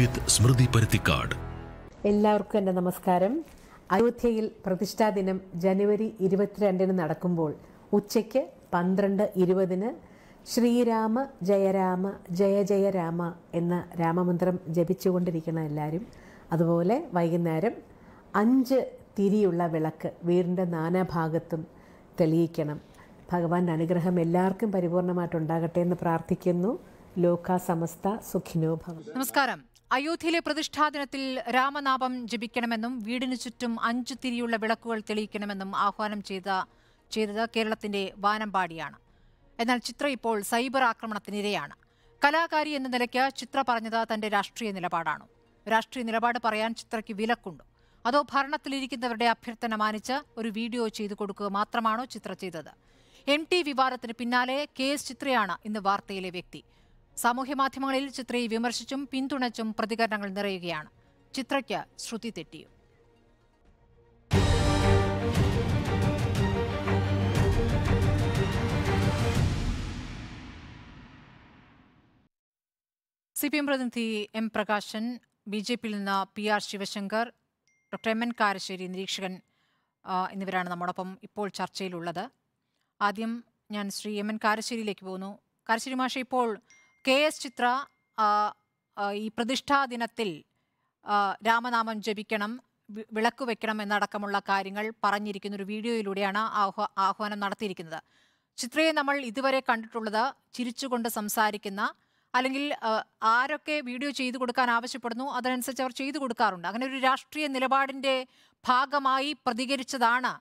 വിത്ത് സ്മൃതി പരുത്തിക്കാട് എല്ലാവർക്കും എൻ്റെ നമസ്കാരം അയോധ്യയിൽ പ്രതിഷ്ഠാ ദിനം ജനുവരി ഇരുപത്തിരണ്ടിന് നടക്കുമ്പോൾ ഉച്ചയ്ക്ക് പന്ത്രണ്ട് ഇരുപതിന് ശ്രീരാമ ജയരാമ ജയ ജയ രാമ എന്ന രാമമന്ത്രം ജപിച്ചുകൊണ്ടിരിക്കണം എല്ലാവരും അതുപോലെ വൈകുന്നേരം അഞ്ച് തിരിയുള്ള വിളക്ക് വീടിൻ്റെ നാനാഭാഗത്തും തെളിയിക്കണം ഭഗവാന്റെ അനുഗ്രഹം എല്ലാവർക്കും പരിപൂർണമായിട്ടുണ്ടാകട്ടെ എന്ന് പ്രാർത്ഥിക്കുന്നു ലോക സമസ്ത സുഖിനോ നമസ്കാരം അയോധ്യയിലെ പ്രതിഷ്ഠാ ദിനത്തിൽ രാമനാമം ജപിക്കണമെന്നും വീടിനു ചുറ്റും അഞ്ചു തിരിയുള്ള വിളക്കുകൾ തെളിയിക്കണമെന്നും ആഹ്വാനം ചെയ്ത ചെയ്തത് കേരളത്തിന്റെ വാനമ്പാടിയാണ് എന്നാൽ ചിത്ര ഇപ്പോൾ സൈബർ ആക്രമണത്തിനിരയാണ് കലാകാരി എന്ന നിലയ്ക്ക് ചിത്ര പറഞ്ഞത് തന്റെ രാഷ്ട്രീയ നിലപാടാണ് രാഷ്ട്രീയ നിലപാട് പറയാൻ ചിത്രയ്ക്ക് വിലക്കുണ്ട് അതോ ഭരണത്തിലിരിക്കുന്നവരുടെ അഭ്യർത്ഥന മാനിച്ച് ഒരു വീഡിയോ ചെയ്തു കൊടുക്കുക മാത്രമാണോ ചിത്ര ചെയ്തത് എം ടി വിവാദത്തിന് പിന്നാലെ കെ എസ് ചിത്രയാണ് ഇന്ന് വാർത്തയിലെ വ്യക്തി മാധ്യമങ്ങളിൽ ചിത്രയെ വിമർശിച്ചും പിന്തുണച്ചും പ്രതികരണങ്ങൾ നിറയുകയാണ് ചിത്രയ്ക്ക് ശ്രുതി തെറ്റിയു സി പി എം പ്രതിനിധി എം പ്രകാശൻ ബി ജെ പിയിൽ നിന്ന് P R Sivasankar doctor M N Karassery നിരീക്ഷകൻ എന്നിവരാണ് നമ്മോടൊപ്പം ഇപ്പോൾ ചർച്ചയിലുള്ളത് ആദ്യം ഞാൻ ശ്രീ എം എൻ കാരശ്ശേരിയിലേക്ക് പോകുന്നു കാരശ്ശേരി മാഷ ഇപ്പോൾ കെ എസ് ചിത്ര ഈ പ്രതിഷ്ഠാ ദിനത്തിൽ രാമനാമം ജപിക്കണം വിളക്ക് വെക്കണം എന്നടക്കമുള്ള കാര്യങ്ങൾ പറഞ്ഞിരിക്കുന്ന ഒരു വീഡിയോയിലൂടെയാണ് ആഹ്വാനം നടത്തിയിരിക്കുന്നത് ചിത്രയെ നമ്മൾ ഇതുവരെ കണ്ടിട്ടുള്ളത് ചിരിച്ചുകൊണ്ട് സംസാരിക്കുന്ന അല്ലെങ്കിൽ ആരൊക്കെ വീഡിയോ ചെയ്തു കൊടുക്കാൻ ആവശ്യപ്പെടുന്നു അതിനനുസരിച്ച് അവർ ചെയ്തു കൊടുക്കാറുണ്ട് അങ്ങനെ ഒരു രാഷ്ട്രീയ നിലപാടിൻ്റെ ഭാഗമായി പ്രതികരിച്ചതാണ്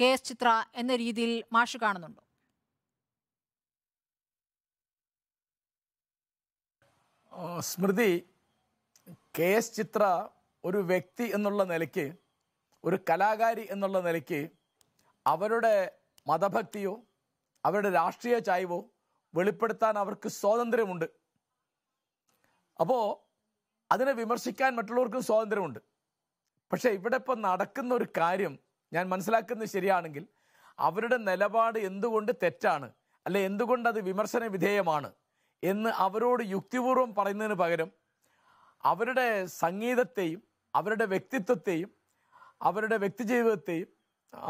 കെ എസ് ചിത്ര എന്ന രീതിയിൽ മാഷു കാണുന്നുണ്ടോ സ്മൃതി കെ എസ് ചിത്ര ഒരു വ്യക്തി എന്നുള്ള നിലയ്ക്ക് ഒരു കലാകാരി എന്നുള്ള നിലയ്ക്ക് അവരുടെ മതഭക്തിയോ അവരുടെ രാഷ്ട്രീയ ചായ്വോ വെളിപ്പെടുത്താൻ അവർക്ക് സ്വാതന്ത്ര്യമുണ്ട് അപ്പോൾ അതിനെ വിമർശിക്കാൻ മറ്റുള്ളവർക്കും സ്വാതന്ത്ര്യമുണ്ട് പക്ഷേ ഇവിടെ ഇപ്പോൾ നടക്കുന്ന ഒരു കാര്യം ഞാൻ മനസ്സിലാക്കുന്നത് ശരിയാണെങ്കിൽ അവരുടെ നിലപാട് എന്തുകൊണ്ട് തെറ്റാണ് അല്ലെ എന്തുകൊണ്ട് അത് വിമർശന വിധേയമാണ് എന്ന് അവരോട് യുക്തിപൂർവം പറയുന്നതിന് പകരം അവരുടെ സംഗീതത്തെയും അവരുടെ വ്യക്തിത്വത്തെയും അവരുടെ വ്യക്തിജീവിതത്തെയും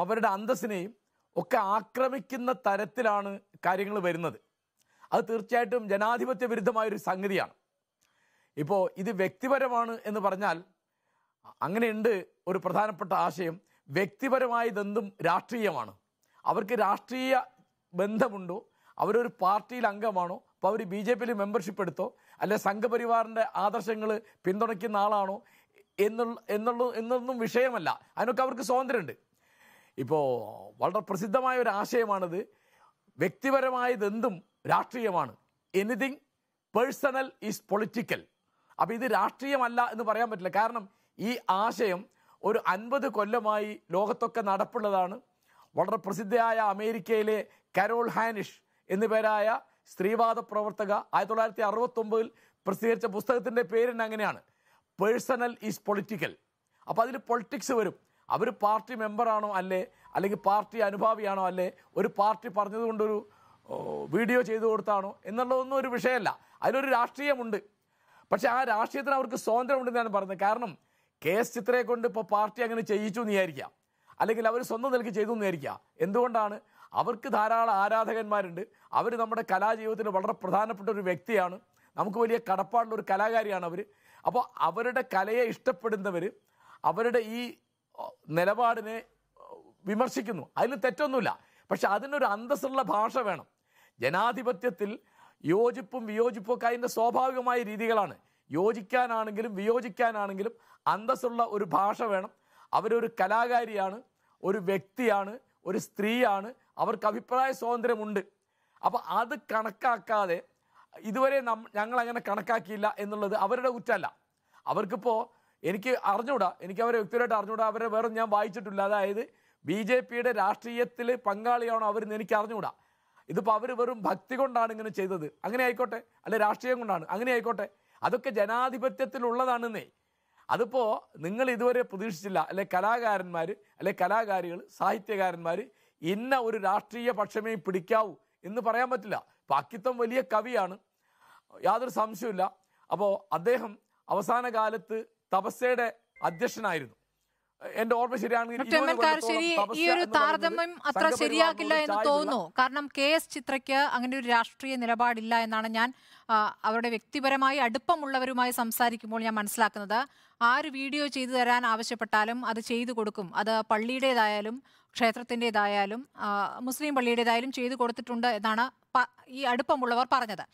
അവരുടെ അന്തസ്സിനെയും ഒക്കെ ആക്രമിക്കുന്ന തരത്തിലാണ് കാര്യങ്ങൾ വരുന്നത് അത് തീർച്ചയായിട്ടും ജനാധിപത്യ വിരുദ്ധമായൊരു സംഗതിയാണ് ഇപ്പോൾ ഇത് വ്യക്തിപരമാണ് എന്ന് പറഞ്ഞാൽ അങ്ങനെയുണ്ട് ഒരു പ്രധാനപ്പെട്ട ആശയം വ്യക്തിപരമായതെന്തും രാഷ്ട്രീയമാണ് അവർക്ക് രാഷ്ട്രീയ ബന്ധമുണ്ടോ അവരൊരു പാർട്ടിയിൽ അംഗമാണോ അപ്പോൾ അവർ ബി ജെ പിയിൽ മെമ്പർഷിപ്പ് എടുത്തോ അല്ലെ സംഘപരിവാറിൻ്റെ ആദർശങ്ങൾ പിന്തുണയ്ക്കുന്ന ആളാണോ എന്നുള്ള എന്നുള്ള എന്നൊന്നും വിഷയമല്ല അതിനൊക്കെ അവർക്ക് സ്വാതന്ത്ര്യമുണ്ട് ഇപ്പോൾ വളരെ പ്രസിദ്ധമായ ഒരു ആശയമാണിത് വ്യക്തിപരമായതെന്തും രാഷ്ട്രീയമാണ് എനിതിങ് പേഴ്സണൽ ഈസ് പൊളിറ്റിക്കൽ അപ്പോൾ ഇത് രാഷ്ട്രീയമല്ല എന്ന് പറയാൻ പറ്റില്ല കാരണം ഈ ആശയം ഒരു അൻപത് കൊല്ലമായി ലോകത്തൊക്കെ നടപ്പുള്ളതാണ് വളരെ പ്രസിദ്ധയായ അമേരിക്കയിലെ കരോൾ ഹാനിഷ് എന്നുപേരായ സ്ത്രീവാദ പ്രവർത്തക ആയിരത്തി തൊള്ളായിരത്തി അറുപത്തി ഒമ്പതിൽ പ്രസിദ്ധീകരിച്ച പുസ്തകത്തിൻ്റെ പേര് തന്നെ അങ്ങനെയാണ് പേഴ്സണൽ ഈസ് പൊളിറ്റിക്കൽ അപ്പോൾ അതിൽ പൊളിറ്റിക്സ് വരും അവർ പാർട്ടി മെമ്പറാണോ അല്ലേ അല്ലെങ്കിൽ പാർട്ടി അനുഭാവിയാണോ അല്ലേ ഒരു പാർട്ടി പറഞ്ഞതുകൊണ്ടൊരു വീഡിയോ ചെയ്തു കൊടുത്താണോ എന്നുള്ളതൊന്നും ഒരു വിഷയമല്ല അതിലൊരു രാഷ്ട്രീയമുണ്ട് പക്ഷേ ആ രാഷ്ട്രീയത്തിന് അവർക്ക് സ്വാതന്ത്ര്യമുണ്ടെന്ന് ഞാൻ പറഞ്ഞത് കാരണം കെ എസ് ചിത്രയെ കൊണ്ട് ഇപ്പോൾ പാർട്ടി അങ്ങനെ ചെയ്യിച്ചു എന്ന് വിചാരിക്കാം അല്ലെങ്കിൽ അവർ സ്വന്തം നിലയ്ക്ക് ചെയ്തു എന്ന് വിചാരിക്കുക എന്തുകൊണ്ടാണ് അവർക്ക് ധാരാളം ആരാധകന്മാരുണ്ട് അവർ നമ്മുടെ കലാജീവിതത്തിന് വളരെ പ്രധാനപ്പെട്ട ഒരു വ്യക്തിയാണ് നമുക്ക് വലിയ കടപ്പാടുള്ള ഒരു കലാകാരിയാണ് അവർ അപ്പോൾ അവരുടെ കലയെ ഇഷ്ടപ്പെടുന്നവർ അവരുടെ ഈ നിലപാടിനെ വിമർശിക്കുന്നു അതിൽ തെറ്റൊന്നുമില്ല പക്ഷെ അതിനൊരു അന്തസ്സുള്ള ഭാഷ വേണം ജനാധിപത്യത്തിൽ യോജിപ്പും വിയോജിപ്പും ഒക്കെ അതിൻ്റെ സ്വാഭാവികമായ രീതികളാണ് യോജിക്കാനാണെങ്കിലും വിയോജിക്കാനാണെങ്കിലും അന്തസ്സുള്ള ഒരു ഭാഷ വേണം അവരൊരു കലാകാരിയാണ് ഒരു വ്യക്തിയാണ് ഒരു സ്ത്രീയാണ് അവർക്ക് അഭിപ്രായ സ്വാതന്ത്ര്യമുണ്ട് അപ്പോൾ അത് കണക്കാക്കാതെ ഇതുവരെ നം ഞങ്ങൾ അങ്ങനെ കണക്കാക്കിയില്ല എന്നുള്ളത് അവരുടെ കുറ്റമല്ല അവർക്കിപ്പോൾ എനിക്ക് അറിഞ്ഞൂടാ എനിക്ക് അവരെ വ്യക്തിപരമായിട്ട് അറിഞ്ഞൂടാ അവരെ വേറെ ഞാൻ വായിച്ചിട്ടില്ല അതായത് ബി ജെ പിയുടെ രാഷ്ട്രീയത്തിൽ പങ്കാളിയാണോ അവരെന്ന് എനിക്ക് അറിഞ്ഞൂടാ ഇതിപ്പോൾ അവർ വെറും ഭക്തി കൊണ്ടാണ് ഇങ്ങനെ ചെയ്തത് അങ്ങനെ ആയിക്കോട്ടെ അല്ലെ രാഷ്ട്രീയം കൊണ്ടാണ് അങ്ങനെ ആയിക്കോട്ടെ അതൊക്കെ ജനാധിപത്യത്തിലുള്ളതാണെന്നേ അതിപ്പോൾ നിങ്ങൾ ഇതുവരെ പ്രതീക്ഷിച്ചില്ല അല്ലെ കലാകാരന്മാർ അല്ലെ കലാകാരികൾ സാഹിത്യകാരന്മാർ ഇന്ന ഒരു രാഷ്ട്രീയ പക്ഷമേ പിടിക്കാവൂ ഇന്ന് പറയാൻ പറ്റില്ല പാക്കിത്തം വലിയ കവിയാണ് യാതൊരു സംശയമില്ല അപ്പോൾ അദ്ദേഹം അവസാന കാലത്ത് തപസ്സയുടെ അധ്യക്ഷനായിരുന്നു എന്റെ ഓർമ്മ ശരിയാണെങ്കിൽ ഈ ഒരു താരതമ്യം അത്ര ശരിയാക്കില്ല എന്ന് തോന്നുന്നു കാരണം കെ എസ് ചിത്രയ്ക്ക് അങ്ങനെ ഒരു രാഷ്ട്രീയ നിലപാടില്ല എന്നാണ് ഞാൻ അവരുടെ വ്യക്തിപരമായി അടുപ്പമുള്ളവരുമായി സംസാരിക്കുമ്പോൾ ഞാൻ മനസ്സിലാക്കുന്നത് ആര് വീഡിയോ ചെയ്തു തരാൻ ആവശ്യപ്പെട്ടാലും അത് ചെയ്തു കൊടുക്കും അത് പള്ളിയുടേതായാലും ക്ഷേത്രത്തിൻ്റെതായാലും മുസ്ലിം പള്ളിയുടേതായാലും ചെയ്തു കൊടുത്തിട്ടുണ്ട് എന്നാണ് ഈ അടുപ്പമുള്ളവർ പറഞ്ഞത്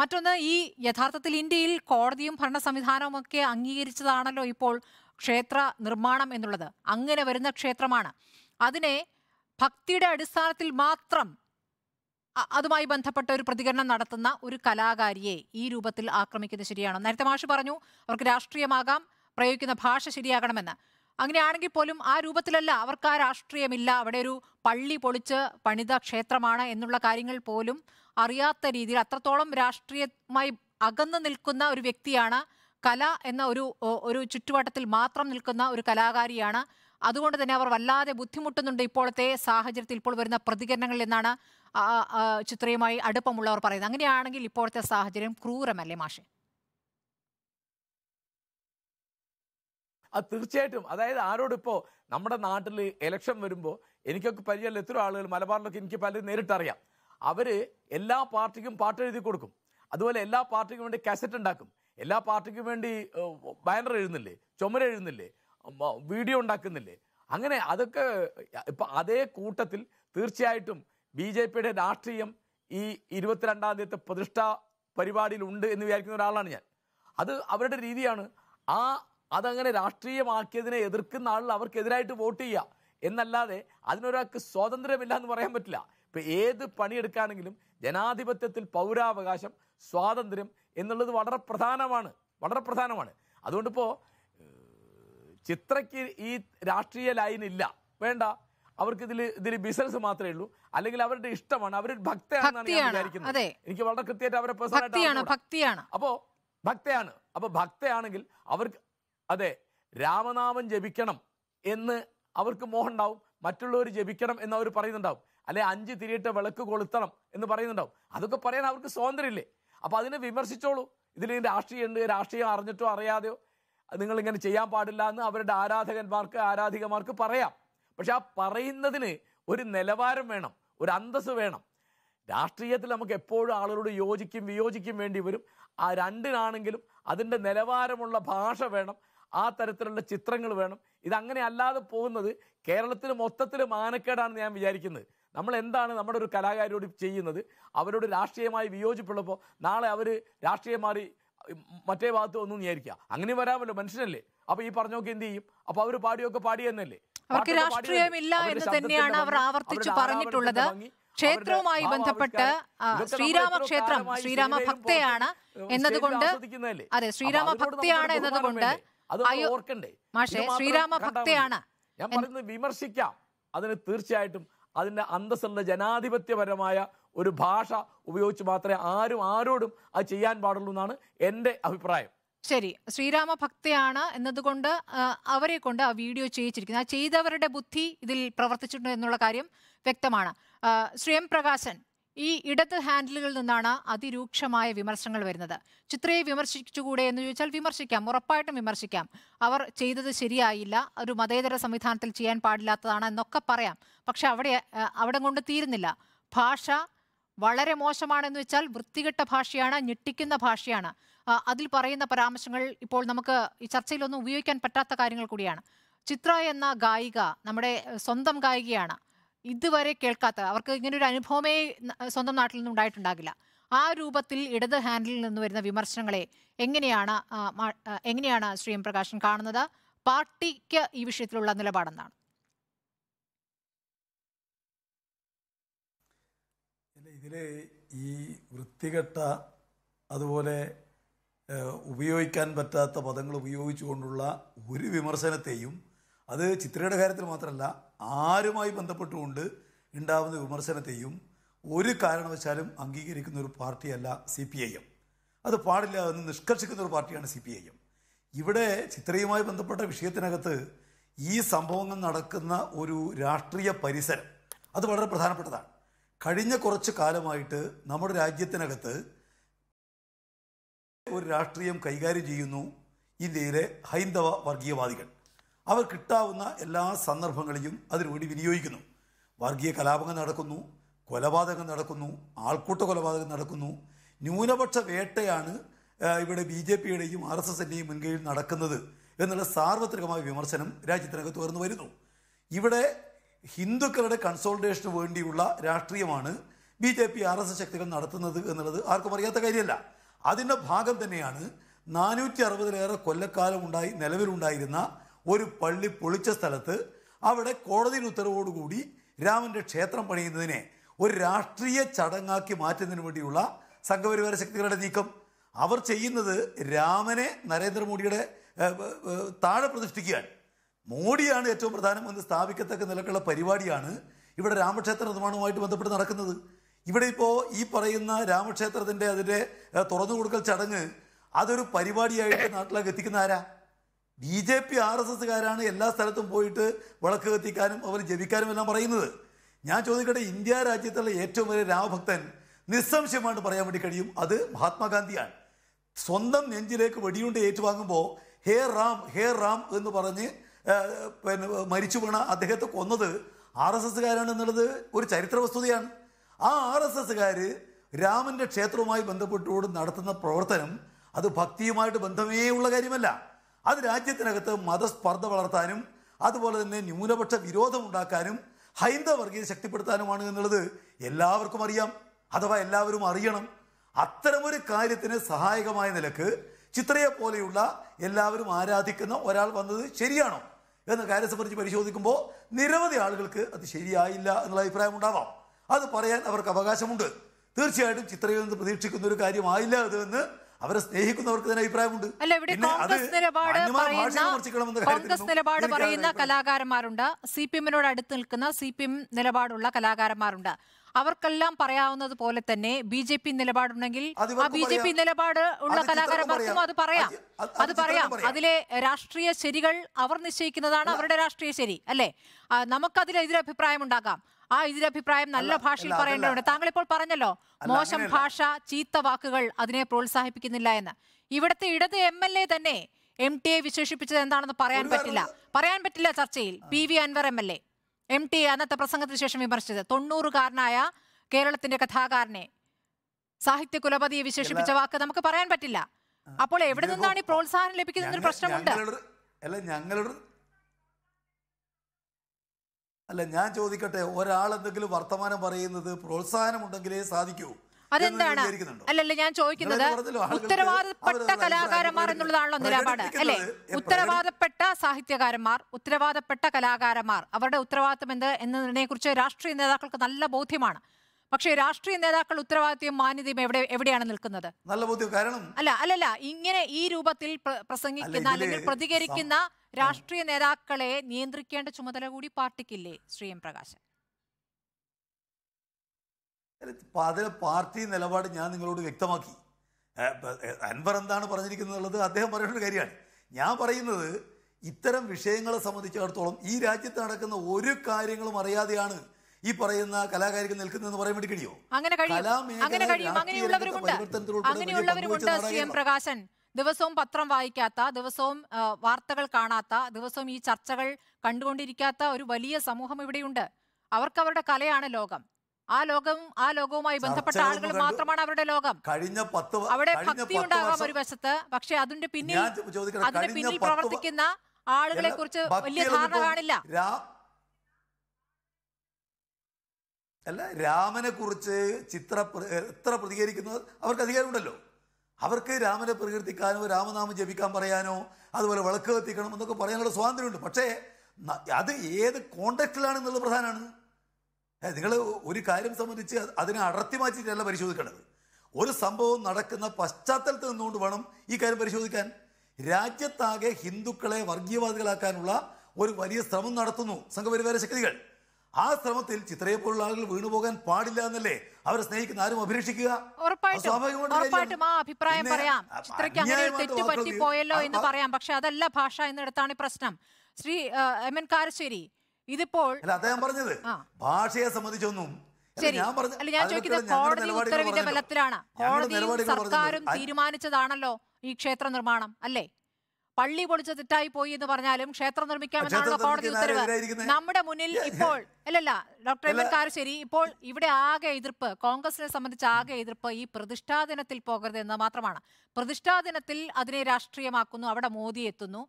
മറ്റൊന്ന് ഈ യഥാർത്ഥത്തിൽ ഇന്ത്യയിൽ കോടതിയും ഭരണ സംവിധാനവും ഒക്കെ അംഗീകരിച്ചതാണല്ലോ ഇപ്പോൾ ക്ഷേത്ര നിർമ്മാണം എന്നുള്ളത് അങ്ങനെ വരുന്ന ക്ഷേത്രമാണ് അതിനെ ഭക്തിയുടെ അടിസ്ഥാനത്തിൽ മാത്രം അതുമായി ബന്ധപ്പെട്ട ഒരു പ്രതികരണം നടത്തുന്ന ഒരു കലാകാരിയെ ഈ രൂപത്തിൽ ആക്രമിക്കുന്നത് ശരിയാണോ നേരത്തെ മാഷ് പറഞ്ഞു അവർക്ക് രാഷ്ട്രീയമാകാം പ്രയോഗിക്കുന്ന ഭാഷ ശരിയാകണമെന്ന് അങ്ങനെയാണെങ്കിൽ പോലും ആ രൂപത്തിലല്ല അവർക്ക് ആ രാഷ്ട്രീയമില്ല അവിടെ ഒരു പള്ളി പൊളിച്ച് പണിത ക്ഷേത്രമാണ് എന്നുള്ള കാര്യങ്ങൾ പോലും അറിയാത്ത രീതിയിൽ അത്രത്തോളം രാഷ്ട്രീയമായി അകന്നു നിൽക്കുന്ന ഒരു വ്യക്തിയാണ് കല എന്ന ഒരു ഒരു ചുറ്റുവട്ടത്തിൽ മാത്രം നിൽക്കുന്ന ഒരു കലാകാരിയാണ് അതുകൊണ്ട് തന്നെ അവർ വല്ലാതെ ബുദ്ധിമുട്ടുന്നുണ്ട് ഇപ്പോഴത്തെ സാഹചര്യത്തിൽ ഇപ്പോൾ വരുന്ന പ്രതികരണങ്ങളിൽ നിന്നാണ് ചിത്രയുമായി അടുപ്പമുള്ളവർ പറയുന്നത് അങ്ങനെയാണെങ്കിൽ ഇപ്പോഴത്തെ സാഹചര്യം ക്രൂരമല്ലേ മാഷെ അത് തീർച്ചയായിട്ടും അതായത് ആരോട് ഇപ്പോൾ നമ്മുടെ നാട്ടിൽ ഇലക്ഷൻ വരുമ്പോൾ എനിക്കൊക്കെ പരിചയമില്ല എത്ര ആളുകൾ മലബാറിലൊക്കെ എനിക്ക് പലരും നേരിട്ടറിയാം അവർ എല്ലാ പാർട്ടിക്കും പാട്ട് എഴുതി കൊടുക്കും അതുപോലെ എല്ലാ പാർട്ടിക്കും വേണ്ടി കാസറ്റ് ഉണ്ടാക്കും എല്ലാ പാർട്ടിക്കും വേണ്ടി ബാനർ എഴുതുന്നില്ലേ ചുമര എഴുതുന്നില്ലേ വീഡിയോ ഉണ്ടാക്കുന്നില്ലേ അങ്ങനെ അതൊക്കെ ഇപ്പം അതേ കൂട്ടത്തിൽ തീർച്ചയായിട്ടും ബി ജെ പിയുടെ രാഷ്ട്രീയം ഈ ഇരുപത്തിരണ്ടാം തീയതി പ്രതിഷ്ഠാ പരിപാടിയിലുണ്ട് എന്ന് വിചാരിക്കുന്ന ഒരാളാണ് ഞാൻ അത് അവരുടെ രീതിയാണ് ആ അതങ്ങനെ രാഷ്ട്രീയമാക്കിയതിനെ എതിർക്കുന്ന ആളിൽ അവർക്കെതിരായിട്ട് വോട്ട് ചെയ്യുക എന്നല്ലാതെ അതിനൊരാൾക്ക് സ്വാതന്ത്ര്യമില്ല എന്ന് പറയാൻ പറ്റില്ല ഇപ്പം ഏത് പണിയെടുക്കാണെങ്കിലും ജനാധിപത്യത്തിൽ പൗരാവകാശം സ്വാതന്ത്ര്യം എന്നുള്ളത് വളരെ പ്രധാനമാണ് വളരെ പ്രധാനമാണ് അതുകൊണ്ടിപ്പോൾ ചിത്രയ്ക്ക് ഈ രാഷ്ട്രീയ ലൈൻ ഇല്ല വേണ്ട അവർക്ക് ഇതിൽ ഇതിൽ ബിസിനസ് മാത്രമേ ഉള്ളൂ അല്ലെങ്കിൽ അവരുടെ ഇഷ്ടമാണ് അവർ ഭക്തയാണെന്നാണ് എനിക്ക് വളരെ കൃത്യമായിട്ട് അവരെ ഭക്തിയാണ് അപ്പോൾ ഭക്തയാണ് അപ്പോൾ ഭക്തയാണെങ്കിൽ അവർക്ക് അതെ രാമനാമം ജപിക്കണം എന്ന് അവർക്ക് മോഹം ഉണ്ടാവും മറ്റുള്ളവർ ജപിക്കണം എന്ന് അവർ പറയുന്നുണ്ടാവും അല്ലെ അഞ്ച് തിരിയിട്ട് വിളക്ക് കൊളുത്തണം എന്ന് പറയുന്നുണ്ടാവും അതൊക്കെ പറയാൻ അവർക്ക് സ്വാതന്ത്ര്യമില്ലേ അപ്പോൾ അതിനെ വിമർശിച്ചോളൂ ഇതിൽ ഉണ്ട് രാഷ്ട്രീയം അറിഞ്ഞിട്ടോ അറിയാതെയോ നിങ്ങൾ ഇങ്ങനെ ചെയ്യാൻ പാടില്ല എന്ന് അവരുടെ ആരാധകന്മാർക്ക് ആരാധികമാർക്ക് പറയാം പക്ഷെ ആ പറയുന്നതിന് ഒരു നിലവാരം വേണം ഒരു അന്തസ് വേണം രാഷ്ട്രീയത്തിൽ നമുക്ക് എപ്പോഴും ആളുകളോട് യോജിക്കും വിയോജിക്കും വേണ്ടി വരും ആ രണ്ടിനാണെങ്കിലും അതിൻ്റെ നിലവാരമുള്ള ഭാഷ വേണം ആ തരത്തിലുള്ള ചിത്രങ്ങൾ വേണം ഇതങ്ങനെ അല്ലാതെ പോകുന്നത് കേരളത്തിൽ മൊത്തത്തിൽ മാനക്കേടാണെന്ന് ഞാൻ വിചാരിക്കുന്നത് നമ്മൾ എന്താണ് നമ്മുടെ ഒരു കലാകാരിയോട് ചെയ്യുന്നത് അവരോട് രാഷ്ട്രീയമായി വിയോജിപ്പുള്ളപ്പോൾ നാളെ അവർ രാഷ്ട്രീയം മാറി മറ്റേ ഭാഗത്ത് ഒന്നും വിചാരിക്കുക അങ്ങനെ വരാമല്ലോ മനുഷ്യനല്ലേ അപ്പൊ ഈ പറഞ്ഞൊക്കെ എന്ത് ചെയ്യും അപ്പൊ അവർ പാടിയൊക്കെ പാടിയെന്നല്ലേ അവർക്ക് രാഷ്ട്രീയമില്ല എന്ന് തന്നെയാണ് അവർ ആവർത്തിച്ചു പറഞ്ഞിട്ടുള്ളത് ക്ഷേത്രവുമായി ബന്ധപ്പെട്ട് ശ്രീരാമ ക്ഷേത്രം ശ്രീരാമ ഭക്തയാണ് എന്നതുകൊണ്ട് അതെ ശ്രീരാമ ഭക്തയാണ് എന്നതുകൊണ്ട് മാഷെ ശ്രീരാമ ഭക്തയാണ് ഞാൻ പറയുന്നത് വിമർശിക്കാം അതിന് തീർച്ചയായിട്ടും അതിൻ്റെ അന്തസ്സുള്ള ജനാധിപത്യപരമായ ഒരു ഭാഷ ഉപയോഗിച്ച് മാത്രമേ ആരും ആരോടും അത് ചെയ്യാൻ പാടുള്ളൂ എന്നാണ് എൻ്റെ അഭിപ്രായം ശരി ശ്രീരാമ ഭക്തയാണ് എന്നതുകൊണ്ട് അവരെ കൊണ്ട് ആ വീഡിയോ ചെയ്യിച്ചിരിക്കുന്നത് ആ ചെയ്തവരുടെ ബുദ്ധി ഇതിൽ പ്രവർത്തിച്ചിട്ടുണ്ട് എന്നുള്ള കാര്യം വ്യക്തമാണ് ശ്രീ പ്രകാശൻ ഈ ഇടത് ഹാൻഡിലുകളിൽ നിന്നാണ് അതിരൂക്ഷമായ വിമർശനങ്ങൾ വരുന്നത് ചിത്രയെ വിമർശിച്ചുകൂടെ എന്ന് ചോദിച്ചാൽ വിമർശിക്കാം ഉറപ്പായിട്ടും വിമർശിക്കാം അവർ ചെയ്തത് ശരിയായില്ല ഒരു മതേതര സംവിധാനത്തിൽ ചെയ്യാൻ പാടില്ലാത്തതാണ് എന്നൊക്കെ പറയാം പക്ഷെ അവിടെ അവിടെ കൊണ്ട് തീരുന്നില്ല ഭാഷ വളരെ മോശമാണെന്ന് വെച്ചാൽ വൃത്തികെട്ട ഭാഷയാണ് ഞെട്ടിക്കുന്ന ഭാഷയാണ് അതിൽ പറയുന്ന പരാമർശങ്ങൾ ഇപ്പോൾ നമുക്ക് ഈ ചർച്ചയിലൊന്നും ഉപയോഗിക്കാൻ പറ്റാത്ത കാര്യങ്ങൾ കൂടിയാണ് ചിത്ര എന്ന ഗായിക നമ്മുടെ സ്വന്തം ഗായികയാണ് ഇതുവരെ കേൾക്കാത്ത അവർക്ക് ഇങ്ങനെ ഒരു അനുഭവമേ സ്വന്തം നാട്ടിൽ നിന്ന് ഉണ്ടായിട്ടുണ്ടാകില്ല ആ രൂപത്തിൽ ഇടത് ഹാൻഡിൽ നിന്ന് വരുന്ന വിമർശനങ്ങളെ എങ്ങനെയാണ് എങ്ങനെയാണ് ശ്രീ എം പ്രകാശൻ കാണുന്നത് പാർട്ടിക്ക് ഈ വിഷയത്തിലുള്ള നിലപാടെന്താണ് ഇതിലെ ഈ വൃത്തികെട്ട അതുപോലെ ഉപയോഗിക്കാൻ പറ്റാത്ത പദങ്ങൾ ഉപയോഗിച്ചുകൊണ്ടുള്ള ഒരു വിമർശനത്തെയും അത് ചിത്രയുടെ കാര്യത്തിൽ മാത്രമല്ല ആരുമായി ബന്ധപ്പെട്ടുകൊണ്ട് ഉണ്ടാവുന്ന വിമർശനത്തെയും ഒരു കാരണവശാലും അംഗീകരിക്കുന്ന ഒരു പാർട്ടിയല്ല സി പി ഐ എം അത് പാടില്ല എന്ന് നിഷ്കർഷിക്കുന്ന ഒരു പാർട്ടിയാണ് സി പി ഐ എം ഇവിടെ ചിത്രയുമായി ബന്ധപ്പെട്ട വിഷയത്തിനകത്ത് ഈ സംഭവങ്ങൾ നടക്കുന്ന ഒരു രാഷ്ട്രീയ പരിസരം അത് വളരെ പ്രധാനപ്പെട്ടതാണ് കഴിഞ്ഞ കുറച്ച് കാലമായിട്ട് നമ്മുടെ രാജ്യത്തിനകത്ത് ഒരു രാഷ്ട്രീയം കൈകാര്യം ചെയ്യുന്നു ഇന്ത്യയിലെ ഹൈന്ദവ വർഗീയവാദികൾ അവർ കിട്ടാവുന്ന എല്ലാ സന്ദർഭങ്ങളെയും അതിനുവേണ്ടി വിനിയോഗിക്കുന്നു വർഗീയ കലാപങ്ങൾ നടക്കുന്നു കൊലപാതകം നടക്കുന്നു ആൾക്കൂട്ട കൊലപാതകം നടക്കുന്നു ന്യൂനപക്ഷ വേട്ടയാണ് ഇവിടെ ബി ജെ പിയുടെയും ആർ എസ് എസിൻ്റെയും മുൻകൈയിൽ നടക്കുന്നത് എന്നുള്ള സാർവത്രികമായ വിമർശനം രാജ്യത്തിനകത്ത് ഉയർന്നു വരുന്നു ഇവിടെ ഹിന്ദുക്കളുടെ കൺസോൾട്ടേഷന് വേണ്ടിയുള്ള രാഷ്ട്രീയമാണ് B J P R S S ശക്തികൾ നടത്തുന്നത് എന്നുള്ളത് ആർക്കും അറിയാത്ത കാര്യമല്ല അതിൻ്റെ ഭാഗം തന്നെയാണ് നാനൂറ്റി അറുപതിലേറെ കൊല്ലക്കാലം ഉണ്ടായി നിലവിലുണ്ടായിരുന്ന ഒരു പള്ളി പൊളിച്ച സ്ഥലത്ത് അവിടെ കോടതിയുടെ ഉത്തരവോടുകൂടി രാമന്റെ ക്ഷേത്രം പണിയുന്നതിനെ ഒരു രാഷ്ട്രീയ ചടങ്ങാക്കി മാറ്റുന്നതിന് വേണ്ടിയുള്ള സംഘപരിവാര ശക്തികളുടെ നീക്കം അവർ ചെയ്യുന്നത് രാമനെ നരേന്ദ്രമോദിയുടെ താഴെ പ്രതിഷ്ഠിക്കാൻ മോഡിയാണ് ഏറ്റവും പ്രധാനമെന്ന് സ്ഥാപിക്കത്തക്ക നിലക്കുള്ള പരിപാടിയാണ് ഇവിടെ രാമക്ഷേത്ര നിർമ്മാണവുമായിട്ട് ബന്ധപ്പെട്ട് നടക്കുന്നത് ഇവിടെ ഇപ്പോൾ ഈ പറയുന്ന രാമക്ഷേത്രത്തിൻ്റെ അതിൻ്റെ തുറന്നു കൊടുക്കൽ ചടങ്ങ് അതൊരു പരിപാടിയായിട്ട് നാട്ടിലേക്ക് എത്തിക്കുന്ന ആരാ B J P R S എസ്സുകാരാണ് എല്ലാ സ്ഥലത്തും പോയിട്ട് വിളക്ക് കത്തിക്കാനും അവർ ജപിക്കാനും എല്ലാം പറയുന്നത് ഞാൻ ചോദിക്കട്ടെ ഇന്ത്യ രാജ്യത്തുള്ള ഏറ്റവും വലിയ രാമഭക്തൻ നിസ്സംശയമായിട്ട് പറയാൻ വേണ്ടി കഴിയും അത് മഹാത്മാഗാന്ധിയാണ് സ്വന്തം നെഞ്ചിലേക്ക് വെടിയുണ്ട് ഏറ്റുവാങ്ങുമ്പോൾ ഹേ റാം ഹേ റാം എന്ന് പറഞ്ഞ് പിന്നെ മരിച്ചു വീണ അദ്ദേഹത്തെ കൊന്നത് ആർ എസ് എസ്സുകാരാണ് എന്നുള്ളത് ഒരു ചരിത്ര വസ്തുതയാണ് ആ ആർ എസ് എസ്സുകാർ രാമൻ്റെ ക്ഷേത്രവുമായി ബന്ധപ്പെട്ടുകൊണ്ട് നടത്തുന്ന പ്രവർത്തനം അത് ഭക്തിയുമായിട്ട് ബന്ധമേ ഉള്ള കാര്യമല്ല അത് രാജ്യത്തിനകത്ത് മതസ്പർദ്ധ വളർത്താനും അതുപോലെ തന്നെ ന്യൂനപക്ഷ വിരോധമുണ്ടാക്കാനും ഹൈന്ദവ വർഗീയ ശക്തിപ്പെടുത്താനുമാണ് എന്നുള്ളത് എല്ലാവർക്കും അറിയാം അഥവാ എല്ലാവരും അറിയണം അത്തരമൊരു കാര്യത്തിന് സഹായകമായ നിലക്ക് ചിത്രയെ പോലെയുള്ള എല്ലാവരും ആരാധിക്കുന്ന ഒരാൾ വന്നത് ശരിയാണോ എന്ന കാര്യം സംബന്ധിച്ച് പരിശോധിക്കുമ്പോൾ നിരവധി ആളുകൾക്ക് അത് ശരിയായില്ല എന്നുള്ള അഭിപ്രായം ഉണ്ടാവാം അത് പറയാൻ അവർക്ക് അവകാശമുണ്ട് തീർച്ചയായിട്ടും ചിത്രയിൽ നിന്ന് പ്രതീക്ഷിക്കുന്ന ഒരു കാര്യമായില്ല അതെന്ന് എന്ന് അവരെ സ്നേഹിക്കുന്നവർക്ക് തന്നെ അഭിപ്രായമുണ്ട് അല്ല ഇവിടെ കോൺഗ്രസ് നിലപാട് പറയുന്ന കോൺഗ്രസ് നിലപാട് പറയുന്ന കലാകാരന്മാരുണ്ട് സി പി എമ്മിനോട് അടുത്ത് നിൽക്കുന്ന സി പി എം നിലപാടുള്ള കലാകാരന്മാരുണ്ട് അവർക്കെല്ലാം പറയാവുന്നത് പോലെ തന്നെ ബി ജെ പി നിലപാടുണ്ടെങ്കിൽ ആ ബി ജെ പി നിലപാട് ഉള്ള കലാകാരന്മാർക്കും അത് പറയാം അത് പറയാം അതിലെ രാഷ്ട്രീയ ശരികൾ അവർ നിശ്ചയിക്കുന്നതാണ് അവരുടെ രാഷ്ട്രീയ ശരി അല്ലേ നമുക്കതിലെതിരെ എതിരഭിപ്രായം ഉണ്ടാക്കാം ആ അഭിപ്രായം നല്ല ഭാഷയിൽ പറയേണ്ടതുണ്ട് താങ്കൾ ഇപ്പോൾ പറഞ്ഞല്ലോ മോശം ഭാഷ ചീത്ത വാക്കുകൾ അതിനെ പ്രോത്സാഹിപ്പിക്കുന്നില്ല എന്ന് ഇവിടുത്തെ ഇടത് എം എൽ എ തന്നെ എം ടി എ വിശേഷിപ്പിച്ചത് എന്താണെന്ന് പറയാൻ പറ്റില്ല പറയാൻ പറ്റില്ല ചർച്ചയിൽ P V Anvar M L A M T A അന്നത്തെ പ്രസംഗത്തിന് ശേഷം വിമർശിച്ചത് തൊണ്ണൂറുകാരനായ കേരളത്തിന്റെ കഥാകാരനെ സാഹിത്യ കുലപതിയെ വിശേഷിപ്പിച്ച വാക്ക് നമുക്ക് പറയാൻ പറ്റില്ല അപ്പോൾ എവിടെ നിന്നാണ് ഈ പ്രോത്സാഹനം ലഭിക്കുന്ന പ്രശ്നമുണ്ട് അല്ല ഞങ്ങളുടെ അല്ല ഞാൻ ചോദിക്കട്ടെ ഒരാൾ എന്തെങ്കിലും വർത്തമാനം പറയുന്നത് പ്രോത്സാഹനം ഉണ്ടെങ്കിലേ സാധിക്കൂ അതെന്താണ് അല്ലല്ല ഞാൻ ചോദിക്കുന്നത് ഉത്തരവാദപ്പെട്ട കലാകാരന്മാർ എന്നുള്ളതാണല്ലോ നിലപാട് അല്ലെ ഉത്തരവാദപ്പെട്ട സാഹിത്യകാരന്മാർ ഉത്തരവാദപ്പെട്ട കലാകാരന്മാർ അവരുടെ ഉത്തരവാദിത്വം എന്ത് എന്നതിനെ കുറിച്ച് രാഷ്ട്രീയ നേതാക്കൾക്ക് നല്ല ബോധ്യമാണ് പക്ഷേ രാഷ്ട്രീയ നേതാക്കൾ ഉത്തരവാദിത്വം മാന്യതയും എവിടെ എവിടെയാണ് നിൽക്കുന്നത് നല്ല ബോധ്യം കാരണം അല്ല അല്ലല്ല ഇങ്ങനെ ഈ രൂപത്തിൽ പ്രസംഗിക്കുന്ന അല്ലെങ്കിൽ പ്രതികരിക്കുന്ന രാഷ്ട്രീയ നേതാക്കളെ നിയന്ത്രിക്കേണ്ട ചുമതല കൂടി പാർട്ടിക്കില്ലേ ശ്രീ എം പ്രകാശൻ അതിലെ പാർട്ടി നിലപാട് ഞാൻ നിങ്ങളോട് വ്യക്തമാക്കി അൻവർ എന്താണ് പറഞ്ഞിരിക്കുന്നത് എന്നുള്ളത് അദ്ദേഹം പറയുന്ന കാര്യമാണ് ഞാൻ പറയുന്നത് ഇത്തരം വിഷയങ്ങളെ സംബന്ധിച്ചിടത്തോളം ഈ രാജ്യത്ത് നടക്കുന്ന ഒരു കാര്യങ്ങളും അറിയാതെയാണ് ഈ പറയുന്ന കലാകാരിക്ക് നിൽക്കുന്നതെന്ന് പറയാൻ വേണ്ടി കഴിയോ അങ്ങനെ അങ്ങനെ കഴിയും അങ്ങനെയുള്ളവരുമുണ്ട് സി എം പ്രകാശൻ ദിവസവും പത്രം വായിക്കാത്ത ദിവസവും വാർത്തകൾ കാണാത്ത ദിവസവും ഈ ചർച്ചകൾ കണ്ടുകൊണ്ടിരിക്കാത്ത ഒരു വലിയ സമൂഹം ഇവിടെയുണ്ട് അവർക്ക് അവരുടെ കലയാണ് ലോകം ആ ലോകം ആ ലോകവുമായി ബന്ധപ്പെട്ട ആളുകൾ മാത്രമാണ് അവരുടെ ലോകം കഴിഞ്ഞ പത്ത് അവിടെ ഭക്തി ഉണ്ടാകാം ഒരു വശത്ത് പക്ഷെ അതിന്റെ പിന്നിൽ അതിന്റെ പിന്നിൽ പ്രവർത്തിക്കുന്ന ആളുകളെ കുറിച്ച് വലിയ ധാരണ കാണില്ല അല്ല രാമനെ കുറിച്ച് ചിത്ര എത്ര പ്രതികരിക്കുന്നത് അവർക്ക് അധികാരമുണ്ടല്ലോ അവർക്ക് രാമനെ പ്രകീർത്തിക്കാനോ രാമനാമം ജപിക്കാൻ പറയാനോ അതുപോലെ വിളക്ക് കത്തിക്കണം എന്നൊക്കെ പറയാനുള്ള സ്വാതന്ത്ര്യമുണ്ട് പക്ഷേ അത് ഏത് കോണ്ടക്റ്റിലാണ് എന്നുള്ളത് പ്രധാനമാണ് നിങ്ങൾ ഒരു കാര്യം സംബന്ധിച്ച് അതിനെ അടർത്തി മാറ്റിയിട്ടല്ല പരിശോധിക്കേണ്ടത് ഒരു സംഭവം നടക്കുന്ന പശ്ചാത്തലത്തിൽ നിന്നുകൊണ്ട് വേണം ഈ കാര്യം പരിശോധിക്കാൻ രാജ്യത്താകെ ഹിന്ദുക്കളെ വർഗീയവാദികളാക്കാനുള്ള ഒരു വലിയ ശ്രമം നടത്തുന്നു സംഘപരിവാര ശക്തികൾ ആ ശ്രമത്തിൽ ചിത്രയെ പോലുള്ള ആളുകൾ വീണുപോകാൻ പാടില്ല എന്നല്ലേ അവരെ സ്നേഹിക്കുന്ന ആരും അഭിരക്ഷിക്കുക ഉറപ്പായിട്ടും ആ അഭിപ്രായം പറയാം ചിത്രയ്ക്ക് അങ്ങനെ തെറ്റ് പറ്റിപ്പോയല്ലോ എന്ന് പറയാം പക്ഷെ അതല്ല ഭാഷ എന്നിടത്താണ് പ്രശ്നം ശ്രീ എം എൻ കാരശ്ശേരി ഇതിപ്പോൾ അദ്ദേഹം പറഞ്ഞത് ഭാഷയെ സംബന്ധിച്ചൊന്നും ശരി അല്ല ഞാൻ ചോദിക്കുന്നത് കോടതി ഉത്തരവിന്റെ ബലത്തിലാണ് കോടതിയും സർക്കാരും തീരുമാനിച്ചതാണല്ലോ ഈ ക്ഷേത്ര നിർമ്മാണം അല്ലേ പള്ളി പൊളിച്ച് തെറ്റായി പോയി എന്ന് പറഞ്ഞാലും ക്ഷേത്രം നിർമ്മിക്കാമെന്നാണല്ലോ കോടതി ഉത്തരവ് നമ്മുടെ മുന്നിൽ ഇപ്പോൾ അല്ലല്ല ഡോക്ടർ എം എൻ കാരശ്ശേരി ഇപ്പോൾ ഇവിടെ ആകെ എതിർപ്പ് കോൺഗ്രസിനെ സംബന്ധിച്ച് ആകെ എതിർപ്പ് ഈ പ്രതിഷ്ഠാ ദിനത്തിൽ പോകരുത് എന്ന് മാത്രമാണ് പ്രതിഷ്ഠാ ദിനത്തിൽ അതിനെ രാഷ്ട്രീയമാക്കുന്നു അവിടെ മോദി എത്തുന്നു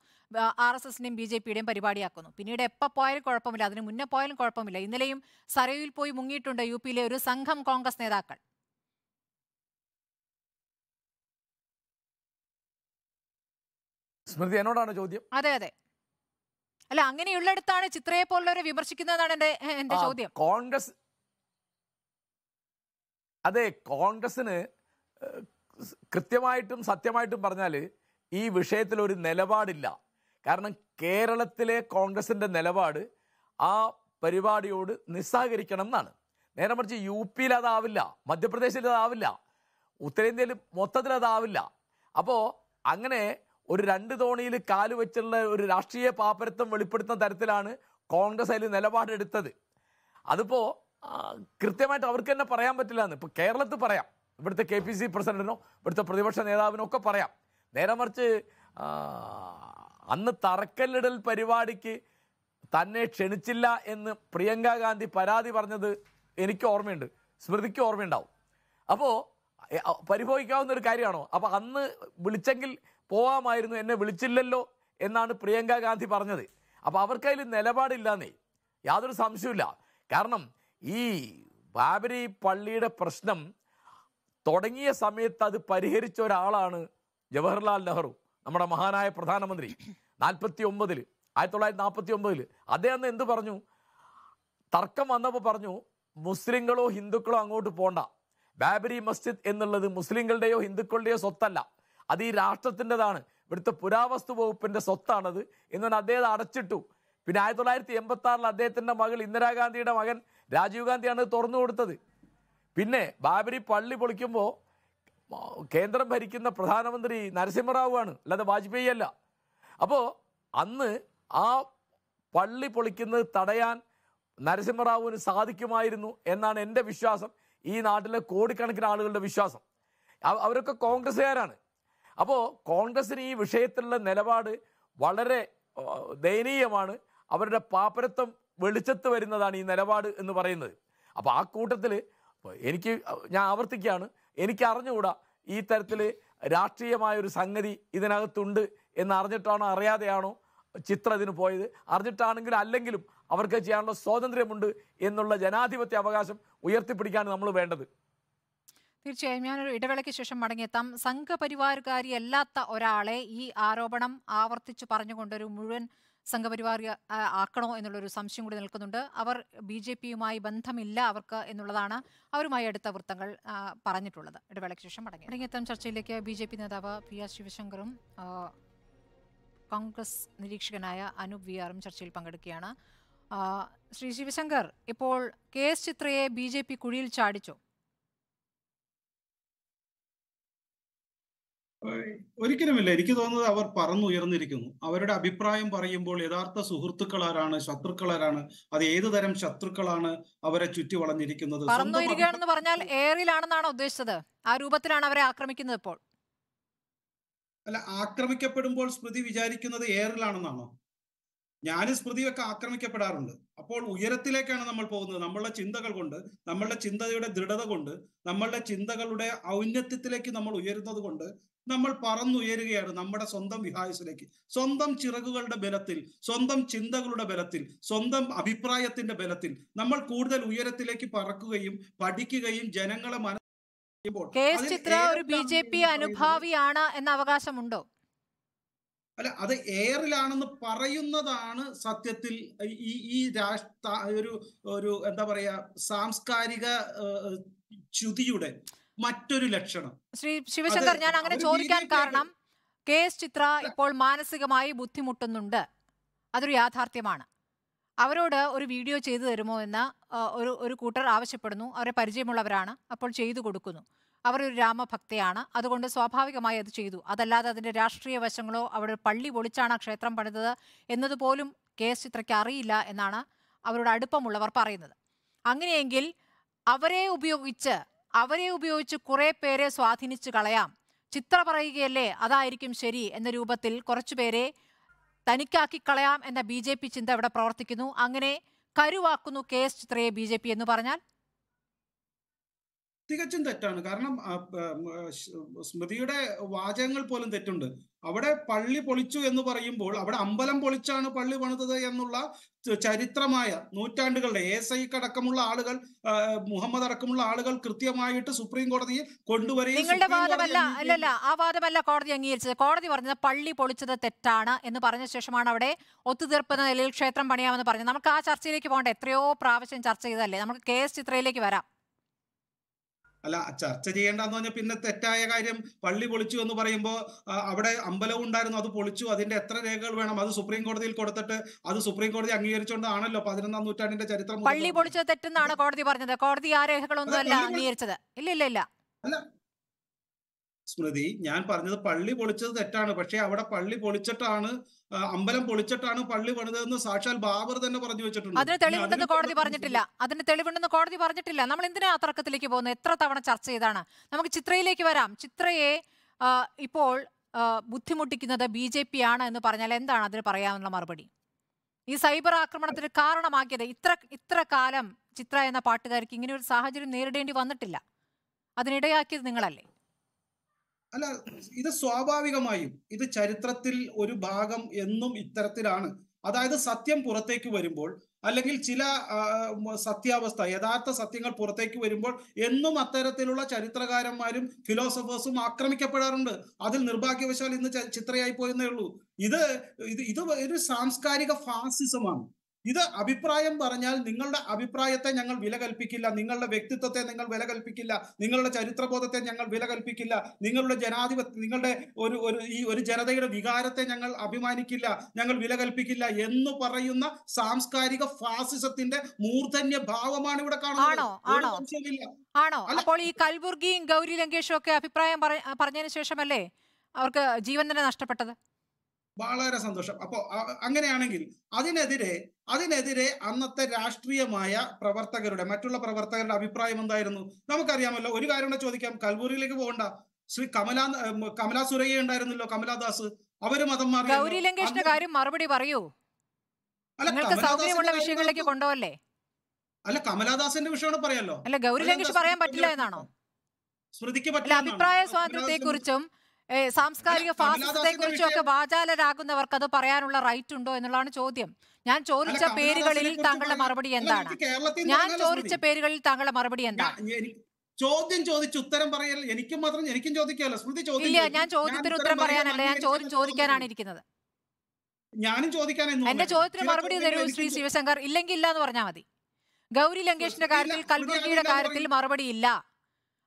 ആർ എസ് എസിനെയും ബി ജെ പിയുടെയും പരിപാടിയാക്കുന്നു പിന്നീട് എപ്പോൾ പോയാലും കുഴപ്പമില്ല അതിന് മുന്നേ പോയാലും കുഴപ്പമില്ല ഇന്നലെയും സരയിൽ പോയി മുങ്ങിയിട്ടുണ്ട് യു പിയിലെ ഒരു സംഘം കോൺഗ്രസ് നേതാക്കൾ സ്മൃതി എന്നോടാണ് ചോദ്യം അതെ അതെ അല്ല അങ്ങനെയുള്ളിടത്താണ് ചിത്രയെ പോലുള്ളവരെ വിമർശിക്കുന്നതാണ് എന്റെ എന്റെ ചോദ്യം കോൺഗ്രസ് അതെ കോൺഗ്രസിന് കൃത്യമായിട്ടും സത്യമായിട്ടും പറഞ്ഞാൽ ഈ വിഷയത്തിൽ ഒരു നിലപാടില്ല കാരണം കേരളത്തിലെ കോൺഗ്രസിൻ്റെ നിലപാട് ആ പരിപാടിയോട് നിസ്സഹകരിക്കണം എന്നാണ് നേരെ മറിച്ച് യു പിയിൽ അതാവില്ല മധ്യപ്രദേശിൽ അതാവില്ല ഉത്തരേന്ത്യയിൽ മൊത്തത്തിൽ അതാവില്ല അപ്പോൾ അങ്ങനെ ഒരു രണ്ട് തോണിയിൽ കാല് വെച്ചുള്ള ഒരു രാഷ്ട്രീയ പാപ്പരത്വം വെളിപ്പെടുത്തുന്ന തരത്തിലാണ് കോൺഗ്രസ് അതിൽ നിലപാടെടുത്തത് അതിപ്പോൾ കൃത്യമായിട്ട് അവർക്ക് തന്നെ പറയാൻ പറ്റില്ല എന്ന് ഇപ്പോൾ കേരളത്തിൽ പറയാം ഇവിടുത്തെ കെ പി സി പ്രസിഡന്റിനോ ഇവിടുത്തെ പ്രതിപക്ഷ നേതാവിനോ ഒക്കെ പറയാം നേരെ മറിച്ച് അന്ന് തറക്കല്ലിടൽ പരിപാടിക്ക് തന്നെ ക്ഷണിച്ചില്ല എന്ന് പ്രിയങ്ക ഗാന്ധി പരാതി പറഞ്ഞത് എനിക്ക് ഓർമ്മയുണ്ട് സ്മൃതിക്ക് ഓർമ്മയുണ്ടാവും അപ്പോൾ പരിഭവിക്കാവുന്ന ഒരു കാര്യമാണോ അപ്പോൾ അന്ന് വിളിച്ചെങ്കിൽ പോവാമായിരുന്നു എന്നെ വിളിച്ചില്ലല്ലോ എന്നാണ് പ്രിയങ്ക ഗാന്ധി പറഞ്ഞത് അപ്പോൾ അവർക്കതിൽ നിലപാടില്ലാന്നേ യാതൊരു സംശയമില്ല കാരണം ഈ ബാബരി പള്ളിയുടെ പ്രശ്നം തുടങ്ങിയ സമയത്ത് അത് പരിഹരിച്ച ഒരാളാണ് ജവഹർലാൽ നെഹ്റു നമ്മുടെ മഹാനായ പ്രധാനമന്ത്രി നാൽപ്പത്തി ഒമ്പതിൽ ആയിരത്തി തൊള്ളായിരത്തി നാൽപ്പത്തി ഒമ്പതിൽ അദ്ദേഹം എന്ത് പറഞ്ഞു തർക്കം വന്നപ്പോൾ പറഞ്ഞു മുസ്ലിങ്ങളോ ഹിന്ദുക്കളോ അങ്ങോട്ട് പോണ്ട ബാബരി മസ്ജിദ് എന്നുള്ളത് മുസ്ലിങ്ങളുടെയോ ഹിന്ദുക്കളുടെയോ സ്വത്തല്ല അത് ഈ രാഷ്ട്രത്തിൻ്റെതാണ് ഇവിടുത്തെ പുരാവസ്തു വകുപ്പിൻ്റെ സ്വത്താണത് എന്നുകൊണ്ട് അദ്ദേഹം അടച്ചിട്ടു പിന്നെ ആയിരത്തി തൊള്ളായിരത്തി എൺപത്തി ആറിൽ അദ്ദേഹത്തിൻ്റെ മകൾ ഇന്ദിരാഗാന്ധിയുടെ മകൻ രാജീവ് ഗാന്ധിയാണ് തുറന്നു കൊടുത്തത് പിന്നെ ബാബരി പള്ളി പൊളിക്കുമ്പോൾ കേന്ദ്രം ഭരിക്കുന്ന പ്രധാനമന്ത്രി നരസിംഹറാവു ആണ് അല്ലാതെ വാജ്പേയി അല്ല അപ്പോൾ അന്ന് ആ പള്ളി പൊളിക്കുന്നത് തടയാൻ നരസിംഹറാവുവിന് സാധിക്കുമായിരുന്നു എന്നാണ് എൻ്റെ വിശ്വാസം ഈ നാട്ടിലെ കോടിക്കണക്കിന് ആളുകളുടെ വിശ്വാസം അവരൊക്കെ കോൺഗ്രസ്സുകാരാണ് അപ്പോൾ കോൺഗ്രസിന് ഈ വിഷയത്തിലുള്ള നിലപാട് വളരെ ദയനീയമാണ് അവരുടെ പാപ്പരത്വം വെളിച്ചത്ത് വരുന്നതാണ് ഈ നിലപാട് എന്ന് പറയുന്നത് അപ്പോൾ ആ കൂട്ടത്തിൽ എനിക്ക് ഞാൻ ആവർത്തിക്കുകയാണ് എനിക്ക് അറിഞ്ഞുകൂടാ ഈ തരത്തിൽ രാഷ്ട്രീയമായൊരു സംഗതി ഇതിനകത്തുണ്ട് എന്ന് അറിഞ്ഞിട്ടാണോ അറിയാതെയാണോ ചിത്ര ഇതിന് പോയത് അറിഞ്ഞിട്ടാണെങ്കിലും അല്ലെങ്കിലും അവർക്ക് ചെയ്യാനുള്ള സ്വാതന്ത്ര്യമുണ്ട് എന്നുള്ള ജനാധിപത്യ അവകാശം ഉയർത്തിപ്പിടിക്കാൻ നമ്മൾ വേണ്ടത് തീർച്ചയായും ഞാനൊരു ഇടവേളയ്ക്ക് ശേഷം മടങ്ങിയെത്താം സംഘപരിവാരകാരിയല്ലാത്ത ഒരാളെ ഈ ആരോപണം ആവർത്തിച്ച് പറഞ്ഞുകൊണ്ടൊരു മുഴുവൻ സംഘപരിവാർ ആക്കണോ എന്നുള്ളൊരു സംശയം കൂടി നിൽക്കുന്നുണ്ട് അവർ ബി ജെ പിയുമായി ബന്ധമില്ല അവർക്ക് എന്നുള്ളതാണ് അവരുമായി അടുത്ത വൃത്തങ്ങൾ പറഞ്ഞിട്ടുള്ളത് ഇടവേളയ്ക്ക് ശേഷം മടങ്ങി മടങ്ങിയെത്താം ചർച്ചയിലേക്ക് ബി ജെ പി നേതാവ് പി ആർ ശിവശങ്കറും കോൺഗ്രസ് നിരീക്ഷകനായ അനൂപ് വി ആറും ചർച്ചയിൽ പങ്കെടുക്കുകയാണ് ശ്രീ ശിവശങ്കർ ഇപ്പോൾ കെ എസ് ചിത്രയെ ബി ജെ പി കുഴിയിൽ ചാടിച്ചോ ഒരിക്കലുമില്ല എനിക്ക് തോന്നുന്നത് അവർ പറന്നുയർന്നിരിക്കുന്നു അവരുടെ അഭിപ്രായം പറയുമ്പോൾ യഥാർത്ഥ സുഹൃത്തുക്കൾ ആരാണ് ശത്രുക്കൾ ആരാണ് അത് ഏത് തരം ശത്രുക്കളാണ് അവരെ ചുറ്റി വളഞ്ഞിരിക്കുന്നത് പറന്നുയരുകയാണെന്ന് പറഞ്ഞാൽ എയറിലാണെന്നാണ് ഉദ്ദേശിച്ചത് ആ രൂപത്തിലാണ് അവരെ ആക്രമിക്കുന്നത് ഇപ്പോൾ അല്ല ആക്രമിക്കപ്പെടുമ്പോൾ സ്മൃതി വിചാരിക്കുന്നത് എയറിലാണെന്നാണോ ഞാൻ സ്മൃതിയൊക്കെ ആക്രമിക്കപ്പെടാറുണ്ട് അപ്പോൾ ഉയരത്തിലേക്കാണ് നമ്മൾ പോകുന്നത് നമ്മളുടെ ചിന്തകൾ കൊണ്ട് നമ്മളുടെ ചിന്തയുടെ ദൃഢത കൊണ്ട് നമ്മളുടെ ചിന്തകളുടെ ഔന്നത്യത്തിലേക്ക് നമ്മൾ ഉയരുന്നത് കൊണ്ട് നമ്മൾ പറന്നുയരുകയാണ് നമ്മുടെ സ്വന്തം വിഹായസിലേക്ക് സ്വന്തം ചിറകുകളുടെ ബലത്തിൽ സ്വന്തം ചിന്തകളുടെ ബലത്തിൽ സ്വന്തം അഭിപ്രായത്തിന്റെ ബലത്തിൽ നമ്മൾ കൂടുതൽ ഉയരത്തിലേക്ക് പറക്കുകയും പഠിക്കുകയും ജനങ്ങളെ മനസ്സിലാക്കുമ്പോൾ ചിത്ര ഒരു ബി ജെ പി അനുഭാവിയാണ് എന്ന അവകാശമുണ്ടോ അല്ല അത് എയറിലാണെന്ന് പറയുന്നതാണ് സത്യത്തിൽ ഈ ഈ രാഷ്ട്ര ഒരു ഒരു എന്താ പറയാ സാംസ്കാരിക ചുതിയുടെ മറ്റൊരു ലക്ഷണം ശ്രീ ശിവശങ്കർ ഞാൻ അങ്ങനെ ചോദിക്കാൻ കാരണം കെ എസ് ചിത്ര ഇപ്പോൾ മാനസികമായി ബുദ്ധിമുട്ടുന്നുണ്ട് അതൊരു യാഥാർത്ഥ്യമാണ് അവരോട് ഒരു വീഡിയോ ചെയ്തു തരുമോ എന്ന് ഒരു ഒരു കൂട്ടർ ആവശ്യപ്പെടുന്നു അവരെ പരിചയമുള്ളവരാണ് അപ്പോൾ ചെയ്തു കൊടുക്കുന്നു അവരൊരു രാമഭക്തയാണ് അതുകൊണ്ട് സ്വാഭാവികമായി അത് ചെയ്തു അതല്ലാതെ അതിൻ്റെ രാഷ്ട്രീയ വശങ്ങളോ അവിടെ പള്ളി പൊളിച്ചാണ് ക്ഷേത്രം പണിതത് എന്നതുപോലും കെ എസ് ചിത്രയ്ക്ക് അറിയില്ല എന്നാണ് അവരുടെ അടുപ്പമുള്ളവർ പറയുന്നത് അങ്ങനെയെങ്കിൽ അവരെ ഉപയോഗിച്ച് അവരെ ഉപയോഗിച്ച് കുറേ പേരെ സ്വാധീനിച്ചു കളയാം ചിത്ര പറയുകയല്ലേ അതായിരിക്കും ശരി എന്ന രൂപത്തിൽ കുറച്ചുപേരെ തനിക്കാക്കി കളയാം എന്ന ബി ചിന്ത ഇവിടെ പ്രവർത്തിക്കുന്നു അങ്ങനെ കരുവാക്കുന്നു കെ എസ് ചിത്രയെ ബി എന്ന് പറഞ്ഞാൽ തികച്ചും തെറ്റാണ് കാരണം സ്മൃതിയുടെ വാചകങ്ങൾ പോലും തെറ്റുണ്ട് അവിടെ പള്ളി പൊളിച്ചു എന്ന് പറയുമ്പോൾ അവിടെ അമ്പലം പൊളിച്ചാണ് പള്ളി പണിതത് എന്നുള്ള ചരിത്രമായ നൂറ്റാണ്ടുകളുടെ എസ് ഐക്കടക്കമുള്ള ആളുകൾ മുഹമ്മദ് അടക്കമുള്ള ആളുകൾ കൃത്യമായിട്ട് സുപ്രീം കോടതിയെ കൊണ്ടുവരികയും നിങ്ങളുടെ വാദമല്ല അല്ലല്ല ആ വാദമല്ല കോടതി അംഗീകരിച്ചത് കോടതി പറഞ്ഞത് പള്ളി പൊളിച്ചത് തെറ്റാണ് എന്ന് പറഞ്ഞ ശേഷമാണ് അവിടെ ഒത്തുതീർപ്പുന്ന നിലയിൽ ക്ഷേത്രം പണിയാമെന്ന് പറഞ്ഞത് നമുക്ക് ആ ചർച്ചയിലേക്ക് പോകേണ്ട എത്രയോ പ്രാവശ്യം ചർച്ച ചെയ്തല്ലേ നമുക്ക് കെ എസ് ചിത്രയിലേക്ക് വരാം അല്ല ചർച്ച ചെയ്യേണ്ടെന്ന് പറഞ്ഞാൽ പിന്നെ തെറ്റായ കാര്യം പള്ളി പൊളിച്ചു എന്ന് പറയുമ്പോൾ അവിടെ അമ്പലവും ഉണ്ടായിരുന്നു അത് പൊളിച്ചു അതിന്റെ എത്ര രേഖകൾ വേണം അത് സുപ്രീം കോടതിയിൽ കൊടുത്തിട്ട് അത് സുപ്രീം കോടതി അംഗീകരിച്ചുകൊണ്ടാണല്ലോ പതിനൊന്നാം നൂറ്റാണ്ടിന്റെ ചരിത്രം പള്ളി പൊളിച്ചത് തെറ്റെന്നാണ് കോടതി പറഞ്ഞത് കോടതി ആ അല്ല അംഗീകരിച്ചത് ഇല്ല ഇല്ല ഇല്ല സ്മൃതി ഞാൻ പറഞ്ഞത് പള്ളി പൊളിച്ചത് തെറ്റാണ് പക്ഷെ അവിടെ പള്ളി പൊളിച്ചിട്ടാണ് അമ്പലം പൊളിച്ചിട്ടാണ് പള്ളി പണിതെന്ന് സാക്ഷാൽ ബാബർ തന്നെ പറഞ്ഞു വെച്ചിട്ടുണ്ട് അതിന് തെളിവുണ്ടെന്ന് കോടതി പറഞ്ഞിട്ടില്ല അതിന് തെളിവുണ്ടെന്ന് കോടതി പറഞ്ഞിട്ടില്ല നമ്മൾ എന്തിനാ തർക്കത്തിലേക്ക് പോകുന്നത് എത്ര തവണ ചർച്ച ചെയ്താണ് നമുക്ക് ചിത്രയിലേക്ക് വരാം ചിത്രയെ ഇപ്പോൾ ബുദ്ധിമുട്ടിക്കുന്നത് ബി ജെ പി ആണ് എന്ന് പറഞ്ഞാൽ എന്താണ് അതിന് പറയാനുള്ള മറുപടി ഈ സൈബർ ആക്രമണത്തിന് കാരണമാക്കിയത് ഇത്ര ഇത്ര കാലം ചിത്ര എന്ന പാട്ടുകാർക്ക് ഇങ്ങനെ ഒരു സാഹചര്യം നേരിടേണ്ടി വന്നിട്ടില്ല അതിനിടയാക്കിയത് നിങ്ങളല്ലേ അല്ല ഇത് സ്വാഭാവികമായും ഇത് ചരിത്രത്തിൽ ഒരു ഭാഗം എന്നും ഇത്തരത്തിലാണ് അതായത് സത്യം പുറത്തേക്ക് വരുമ്പോൾ അല്ലെങ്കിൽ ചില സത്യാവസ്ഥ യഥാർത്ഥ സത്യങ്ങൾ പുറത്തേക്ക് വരുമ്പോൾ എന്നും അത്തരത്തിലുള്ള ചരിത്രകാരന്മാരും ഫിലോസഫേഴ്സും ആക്രമിക്കപ്പെടാറുണ്ട് അതിൽ നിർഭാഗ്യവശാൽ ഇന്ന് ചിത്രയായി പോയെന്നേ ഉള്ളൂ ഇത് ഇത് ഇത് ഒരു സാംസ്കാരിക ഫാസിസമാണ് ഇത് അഭിപ്രായം പറഞ്ഞാൽ നിങ്ങളുടെ അഭിപ്രായത്തെ ഞങ്ങൾ വില കൽപ്പിക്കില്ല നിങ്ങളുടെ വ്യക്തിത്വത്തെ നിങ്ങൾ വില കൽപ്പിക്കില്ല നിങ്ങളുടെ ചരിത്രബോധത്തെ ഞങ്ങൾ വില കൽപ്പിക്കില്ല നിങ്ങളുടെ ജനാധിപത്യ നിങ്ങളുടെ ഒരു ഒരു ഈ ഒരു ജനതയുടെ വികാരത്തെ ഞങ്ങൾ അഭിമാനിക്കില്ല ഞങ്ങൾ വില കൽപ്പിക്കില്ല എന്ന് പറയുന്ന സാംസ്കാരിക ഫാസിസത്തിന്റെ മൂർധന്യ ഭാവമാണ് ഇവിടെ കാണുന്നത് ആണോ അപ്പോൾ ഈ കൽബുർഗിയും ഗൗരി ലങ്കേഷും ഒക്കെ അഭിപ്രായം പറഞ്ഞതിന് ശേഷമല്ലേ അവർക്ക് ജീവൻ തന്നെ നഷ്ടപ്പെട്ടത് വളരെ സന്തോഷം അപ്പോ അങ്ങനെയാണെങ്കിൽ അതിനെതിരെ അതിനെതിരെ അന്നത്തെ രാഷ്ട്രീയമായ പ്രവർത്തകരുടെ മറ്റുള്ള പ്രവർത്തകരുടെ അഭിപ്രായം എന്തായിരുന്നു നമുക്കറിയാമല്ലോ ഒരു കാര്യം കൂടെ ചോദിക്കാം കൽബൂരിയിലേക്ക് പോകണ്ട ശ്രീ കമല കമല സുരയ്യ ഉണ്ടായിരുന്നല്ലോ കമലാദാസ് അവര് മതം മാറി കാര്യം മറുപടി പറയൂ വിഷയങ്ങളിലേക്ക് കൊണ്ടുപോകല്ലേ അല്ല കമലാദാസിന്റെ വിഷയമാണ് പറയാലോ അല്ല ഗൗരി ലങ്കേഷ് പറയാൻ പറ്റില്ല എന്നാണോ സ്മൃതിക്ക് പറ്റില്ല അഭിപ്രായ സ്വാതന്ത്ര്യത്തെ കുറിച്ചും സാംസ്കാരിക ഫാസിസത്തെ കുറിച്ചൊക്കെ വാചാലരാകുന്നവർക്ക് അത് പറയാനുള്ള റൈറ്റ് ഉണ്ടോ എന്നുള്ളതാണ് ചോദ്യം ഞാൻ ചോദിച്ച പേരുകളിൽ താങ്കളുടെ മറുപടി എന്താണ് ഞാൻ ചോദിച്ച പേരുകളിൽ താങ്കളുടെ മറുപടി എന്താണ് ചോദ്യം ചോദിച്ച് ഉത്തരം പറയൽ എനിക്കും മാത്രം എനിക്കും ചോദിക്കാമല്ലോ സ്മൃതി ചോദിക്കില്ല ഞാൻ ചോദ്യത്തിന് ഉത്തരം പറയാനല്ല ഞാൻ ചോദ്യം ചോദിക്കാനാണ് ഇരിക്കുന്നത് ഞാനും ചോദിക്കാനായിരുന്നു എന്റെ ചോദ്യത്തിന് മറുപടി തരൂ ശ്രീ ശിവശങ്കർ ഇല്ലെങ്കിൽ ഇല്ല എന്ന് പറഞ്ഞാൽ മതി ഗൗരി ലങ്കേഷിന്റെ കാര്യത്തിൽ കൽബുർഗിയുടെ കാര്യത്തിൽ മറുപടി ഇല്ല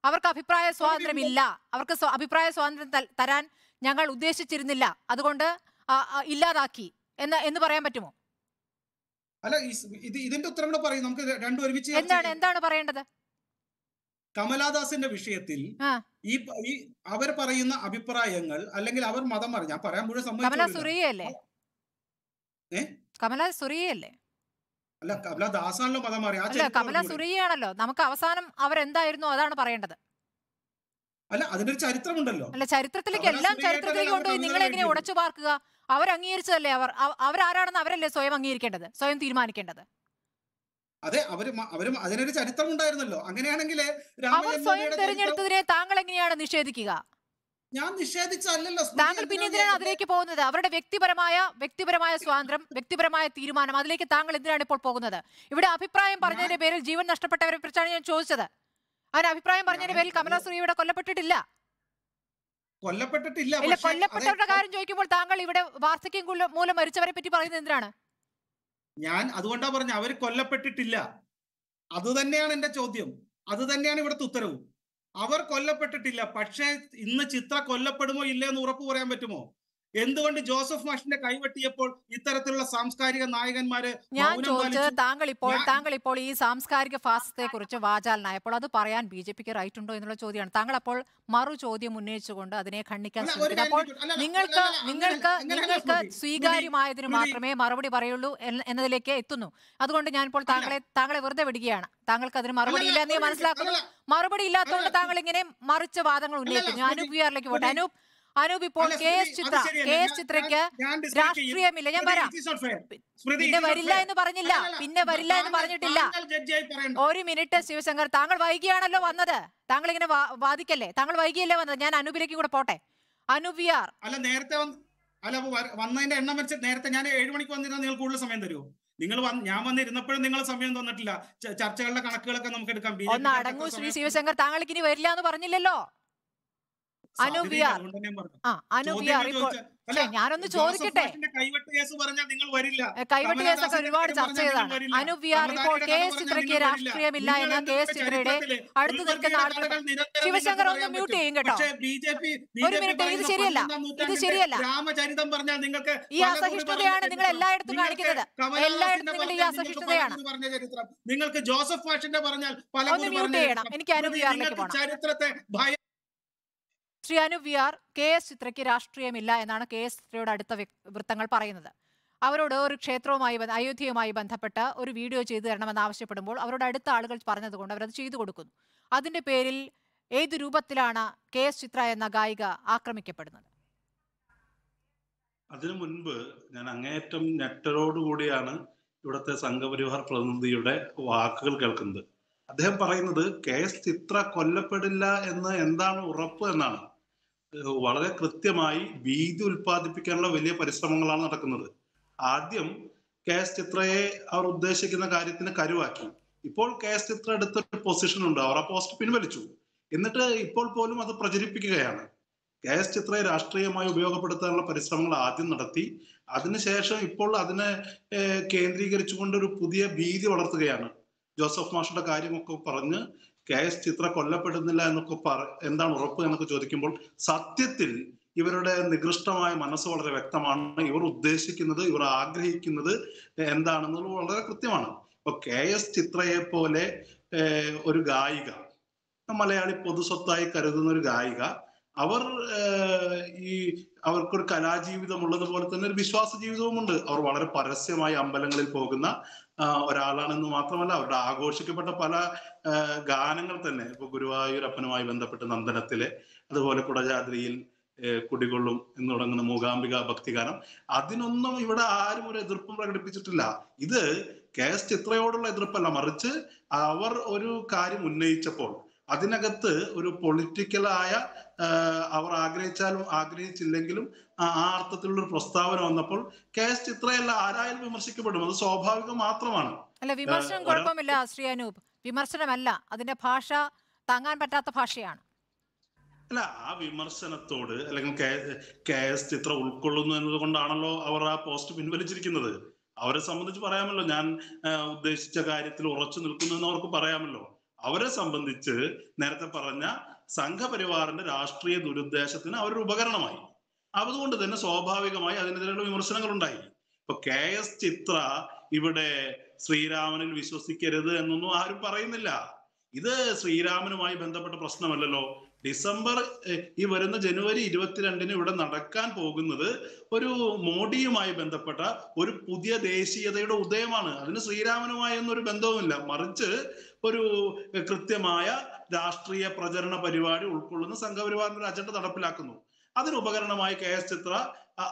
അവർക്ക് അഭിപ്രായ സ്വാതന്ത്ര്യമില്ല അവർക്ക് അഭിപ്രായ സ്വാതന്ത്ര്യം തരാൻ ഞങ്ങൾ ഉദ്ദേശിച്ചിരുന്നില്ല അതുകൊണ്ട് ഇല്ലാതാക്കി എന്ന് എന്ന് പറയാൻ പറ്റുമോ അല്ല ഇത് ഇതിന്റെ ഉത്തരം കൂടെ പറയും നമുക്ക് രണ്ടു ഒരുമിച്ച് എന്താണ് എന്താണ് പറയേണ്ടത് കമലാദാസിന്റെ വിഷയത്തിൽ ഈ അവർ പറയുന്ന അഭിപ്രായങ്ങൾ അല്ലെങ്കിൽ അവർ മതം പറഞ്ഞു ഞാൻ പറയാൻ മുഴുവൻ സമ്മതിച്ചു കമലാ സുറിയല്ലേ കമലാ സുറിയല്ലേ അല്ല കമല ദാസാണല്ലോ പദം മാറി അല്ല നമുക്ക് അവസാനം അവരെന്തായിരുന്നു അതാണ് പറയേണ്ടത് അല്ല അതിനൊരു ഒരു ചരിത്രമുണ്ടല്ലോ അല്ല ചരിത്രത്തിലേക്ക് എല്ലാം ചരിത്രത്തിലേക്ക് കൊണ്ടുപോയി നിങ്ങൾ എങ്ങനെ ഉടച്ചു പാർക്കുക അവർ അംഗീകരിച്ചതല്ലേ അവർ അവരാരാണെന്ന് അവരല്ലേ സ്വയം അംഗീകരിക്കേണ്ടത് സ്വയം തീരുമാനിക്കേണ്ടത് അതെ അവര് അവരും അതിനൊരു ചരിത്രം ഉണ്ടായിരുന്നല്ലോ അങ്ങനെയാണെങ്കിൽ അവർ സ്വയം താങ്കൾ എങ്ങനെയാണ് നിഷേധിക്കുക ഞാൻ നിഷേധിച്ചല്ലല്ലോ താങ്കൾ പിന്നെ എന്തിനാണ് അതിലേക്ക് പോകുന്നത് അവരുടെ വ്യക്തിപരമായ വ്യക്തിപരമായ സ്വാതന്ത്ര്യം വ്യക്തിപരമായ തീരുമാനം അതിലേക്ക് താങ്കൾ എന്തിനാണ് ഇപ്പോൾ പോകുന്നത് ഇവിടെ അഭിപ്രായം പറഞ്ഞതിന്റെ പേരിൽ ജീവൻ നഷ്ടപ്പെട്ടവരെ കുറിച്ചാണ് ഞാൻ ചോദിച്ചത് അവന് അഭിപ്രായം പറഞ്ഞതിന്റെ പേരിൽ കമല ഇവിടെ കൊല്ലപ്പെട്ടിട്ടില്ല കൊല്ലപ്പെട്ടിട്ടില്ല കൊല്ലപ്പെട്ടവരുടെ കാര്യം ചോദിക്കുമ്പോൾ താങ്കൾ ഇവിടെ വാർദ്ധക്യം മൂലം മരിച്ചവരെ പറ്റി പറയുന്നത് എന്തിനാണ് ഞാൻ അതുകൊണ്ടാ പറഞ്ഞ അവർ കൊല്ലപ്പെട്ടിട്ടില്ല അത് തന്നെയാണ് എന്റെ ചോദ്യം അത് തന്നെയാണ് ഇവിടുത്തെ ഉത്തരവും അവർ കൊല്ലപ്പെട്ടിട്ടില്ല പക്ഷേ ഇന്ന് ചിത്ര കൊല്ലപ്പെടുമോ ഇല്ലേ എന്ന് ഉറപ്പ് പറയാൻ പറ്റുമോ എന്തുകൊണ്ട് ജോസഫ് മാഷിന്റെ കൈവെട്ടിയപ്പോൾ ഇത്തരത്തിലുള്ള സാംസ്കാരിക നായകന്മാര് ഞാൻ ചോദിച്ചത് താങ്കൾ ഇപ്പോൾ താങ്കൾ ഇപ്പോൾ ഈ സാംസ്കാരിക ഫാസത്തെ കുറിച്ച് വാചാലനായപ്പോൾ അത് പറയാൻ ബി ജെ പിക്ക് റൈറ്റ് ഉണ്ടോ എന്നുള്ള ചോദ്യമാണ് താങ്കൾ അപ്പോൾ മറു ചോദ്യം ഉന്നയിച്ചുകൊണ്ട് അതിനെ ഖണ്ഡിക്കാൻ അപ്പോൾ നിങ്ങൾക്ക് നിങ്ങൾക്ക് നിങ്ങൾക്ക് സ്വീകാര്യമായതിന് മാത്രമേ മറുപടി പറയുള്ളൂ എന്നതിലേക്ക് എത്തുന്നു അതുകൊണ്ട് ഞാൻ ഇപ്പോൾ താങ്കളെ താങ്കളെ വെറുതെ വിടുകയാണ് താങ്കൾക്ക് അതിന് മറുപടി ഇല്ല എന്ന് മനസ്സിലാക്കുന്നു മറുപടി ഇല്ലാത്തതുകൊണ്ട് താങ്കൾ ഇങ്ങനെ മറിച്ച വാദങ്ങൾ ഉന്നയിക്കുന്നു അനൂപ് വിആറിലേക്ക് പോട്ടെ അനൂപ് അനൂപ് ഇപ്പോൾ K S Chithra K S ചിത്രയ്ക്ക് രാഷ്ട്രീയമില്ല ഞാൻ വരാം പിന്നെ വരില്ല എന്ന് പറഞ്ഞില്ല പിന്നെ വരില്ല എന്ന് പറഞ്ഞിട്ടില്ല ഒരു മിനിറ്റ് ശിവശങ്കർ താങ്കൾ വൈകിയാണല്ലോ വന്നത് താങ്കൾ ഇങ്ങനെ വാദിക്കല്ലേ താങ്കൾ വൈകിയല്ലേ വന്നത് ഞാൻ അനൂപിലേക്ക് കൂടെ പോട്ടെ അനുപിയാർ അല്ല നേരത്തെ അല്ല വന്നതിന്റെ എണ്ണം വെച്ച് നേരത്തെ ഞാൻ ഏഴു മണിക്ക് വന്നിരുന്ന നിങ്ങൾ കൂടുതൽ സമയം തരുമോ നിങ്ങൾ ഞാൻ വന്നിരുന്നപ്പോഴും നിങ്ങൾ സമയം തന്നിട്ടില്ല ചർച്ചകളുടെ കണക്കുകളൊക്കെ നമുക്ക് എടുക്കാം ശ്രീ ശിവശങ്കർ താങ്കൾക്ക് ഇനി വരില്ല എന്ന് പറഞ്ഞില്ലല്ലോ അനുവിയാർ ആ അനുവിയാർ ഇപ്പോൾ ഞാനൊന്ന് ചോദിക്കട്ടെ കൈവെട്ട് കേസൊക്കെ ഒരുപാട് ചർച്ച ചെയ്തതാണ് അനുവിയാർ ഇപ്പോൾ കെ എസ് ചിത്രയ്ക്ക് രാഷ്ട്രീയമില്ല എന്ന കെ എസ് ചിത്രയുടെ അടുത്ത് നിൽക്കുന്ന ആളുകൾ ശിവശങ്കർ ഒന്ന് മ്യൂട്ട് ചെയ്യും കേട്ടോ ഒരു മിനിറ്റ് ഇത് ശരിയല്ല ഇത് ശരിയല്ല ഈ അസഹിഷ്ണുതയാണ് നിങ്ങൾ എല്ലായിടത്തും കാണിക്കുന്നത് എല്ലായിടത്തും നിങ്ങൾ ഈ അസഹിഷ്ണുതയാണ് നിങ്ങൾക്ക് ജോസഫ് ഫാഷിന്റെ പറഞ്ഞാൽ ഒന്ന് മ്യൂട്ട് ചെയ്യണം എനിക്ക് അനുവിയാറിലേക്ക് പോകണം ചരിത്രത്തെ ഭയം Shri Anu V R K S ചിത്രയ്ക്ക് രാഷ്ട്രീയമില്ല എന്നാണ് കെ എസ് ചിത്രയുടെ അടുത്ത വൃത്തങ്ങൾ പറയുന്നത് അവരോട് ഒരു ക്ഷേത്രവുമായി അയോധ്യയുമായി ബന്ധപ്പെട്ട ഒരു വീഡിയോ ചെയ്തു തരണമെന്ന് ആവശ്യപ്പെടുമ്പോൾ അവരോട് അടുത്ത ആളുകൾ പറഞ്ഞതുകൊണ്ട് അവരത് ചെയ്തു കൊടുക്കുന്നു അതിന്റെ പേരിൽ ഏത് രൂപത്തിലാണ് കെ എസ് ചിത്ര എന്ന ഗായിക ആക്രമിക്കപ്പെടുന്നത് അതിനു മുൻപ് ഞാൻ അങ്ങേയറ്റം കൂടിയാണ് ഇവിടുത്തെ സംഘപരിവാർ പ്രതിനിധിയുടെ വാക്കുകൾ കേൾക്കുന്നത് അദ്ദേഹം പറയുന്നത് കെ എസ് ചിത്ര കൊല്ലപ്പെടില്ല എന്ന് എന്താണ് ഉറപ്പ് എന്നാണ് വളരെ കൃത്യമായി ഭീതി ഉൽപ്പാദിപ്പിക്കാനുള്ള വലിയ പരിശ്രമങ്ങളാണ് നടക്കുന്നത് ആദ്യം കെ എസ് ചിത്രയെ അവർ ഉദ്ദേശിക്കുന്ന കാര്യത്തിന് കരുവാക്കി ഇപ്പോൾ കെ എസ് ചിത്ര എടുത്ത പൊസിഷൻ ഉണ്ട് അവർ ആ പോസ്റ്റ് പിൻവലിച്ചു എന്നിട്ട് ഇപ്പോൾ പോലും അത് പ്രചരിപ്പിക്കുകയാണ് കെ എസ് ചിത്രയെ രാഷ്ട്രീയമായി ഉപയോഗപ്പെടുത്താനുള്ള പരിശ്രമങ്ങൾ ആദ്യം നടത്തി അതിനുശേഷം ഇപ്പോൾ അതിനെ കേന്ദ്രീകരിച്ചുകൊണ്ട് ഒരു പുതിയ ഭീതി വളർത്തുകയാണ് ജോസഫ് മാഷിന്റെ കാര്യമൊക്കെ പറഞ്ഞ് കെ എസ് ചിത്ര കൊല്ലപ്പെടുന്നില്ല എന്നൊക്കെ പറ എന്താണ് ഉറപ്പ് എന്നൊക്കെ ചോദിക്കുമ്പോൾ സത്യത്തിൽ ഇവരുടെ നികൃഷ്ടമായ മനസ്സ് വളരെ വ്യക്തമാണ് ഇവർ ഉദ്ദേശിക്കുന്നത് ഇവർ ആഗ്രഹിക്കുന്നത് എന്താണെന്നുള്ളത് വളരെ കൃത്യമാണ് ഇപ്പൊ കെ എസ് ചിത്രയെ പോലെ ഒരു ഗായിക മലയാളി പൊതുസ്വത്തായി കരുതുന്ന ഒരു ഗായിക അവർ ഈ അവർക്കൊരു കലാജീവിതം ഉള്ളത് പോലെ തന്നെ ഒരു വിശ്വാസ ഉണ്ട് അവർ വളരെ പരസ്യമായി അമ്പലങ്ങളിൽ പോകുന്ന ഒരാളാണെന്ന് മാത്രമല്ല അവരുടെ ആഘോഷിക്കപ്പെട്ട പല ഗാനങ്ങൾ തന്നെ ഇപ്പൊ അപ്പനുമായി ബന്ധപ്പെട്ട് നന്ദനത്തിലെ അതുപോലെ കുടജാദ്രിയിൽ കുടികൊള്ളും എന്ന് തുടങ്ങുന്ന മൂകാംബിക ഭക്തിഗാനം അതിനൊന്നും ഇവിടെ ആരും ഒരു എതിർപ്പും പ്രകടിപ്പിച്ചിട്ടില്ല ഇത് കെ എസ് ചിത്രയോടുള്ള എതിർപ്പല്ല മറിച്ച് അവർ ഒരു കാര്യം ഉന്നയിച്ചപ്പോൾ അതിനകത്ത് ഒരു പൊളിറ്റിക്കലായ അവർ ആഗ്രഹിച്ചാലും ആഗ്രഹിച്ചില്ലെങ്കിലും ആ അർത്ഥത്തിലുള്ള ഒരു പ്രസ്താവന വന്നപ്പോൾ എസ് ചിത്രയല്ല ആരായാലും വിമർശിക്കപ്പെടും അത് സ്വാഭാവികം മാത്രമാണ് അല്ല വിമർശനം കുഴപ്പമില്ല ശ്രീ അനൂപ് വിമർശനമല്ല അതിന്റെ ഭാഷ താങ്ങാൻ പറ്റാത്ത ഭാഷയാണ് അല്ല ആ വിമർശനത്തോട് അല്ലെങ്കിൽ കെ എസ് ചിത്ര ഉൾക്കൊള്ളുന്നു എന്നത് കൊണ്ടാണല്ലോ അവർ ആ പോസ്റ്റ് പിൻവലിച്ചിരിക്കുന്നത് അവരെ സംബന്ധിച്ച് പറയാമല്ലോ ഞാൻ ഉദ്ദേശിച്ച കാര്യത്തിൽ ഉറച്ചു നിൽക്കുന്നു എന്ന് അവർക്ക് പറയാമല്ലോ അവരെ സംബന്ധിച്ച് നേരത്തെ പറഞ്ഞ സംഘപരിവാറിന്റെ രാഷ്ട്രീയ ദുരുദ്ദേശത്തിന് അവരൊരു ഉപകരണമായി അതുകൊണ്ട് തന്നെ സ്വാഭാവികമായി അതിനെതിരെയുള്ള വിമർശനങ്ങൾ ഉണ്ടായി ഇപ്പൊ കെ എസ് ചിത്ര ഇവിടെ ശ്രീരാമനിൽ വിശ്വസിക്കരുത് എന്നൊന്നും ആരും പറയുന്നില്ല ഇത് ശ്രീരാമനുമായി ബന്ധപ്പെട്ട പ്രശ്നമല്ലല്ലോ ഡിസംബർ ഈ വരുന്ന ജനുവരി ഇരുപത്തിരണ്ടിന് ഇവിടെ നടക്കാൻ പോകുന്നത് ഒരു മോഡിയുമായി ബന്ധപ്പെട്ട ഒരു പുതിയ ദേശീയതയുടെ ഉദയമാണ് അതിന് ശ്രീരാമനുമായി ഒന്നും ഒരു ബന്ധവുമില്ല മറിച്ച് ഒരു കൃത്യമായ രാഷ്ട്രീയ പ്രചരണ പരിപാടി ഉൾക്കൊള്ളുന്ന സംഘപരിവാറിന്റെ ഒരു അജണ്ട നടപ്പിലാക്കുന്നു അതിന് ഉപകരണമായി കെ എസ് ചിത്ര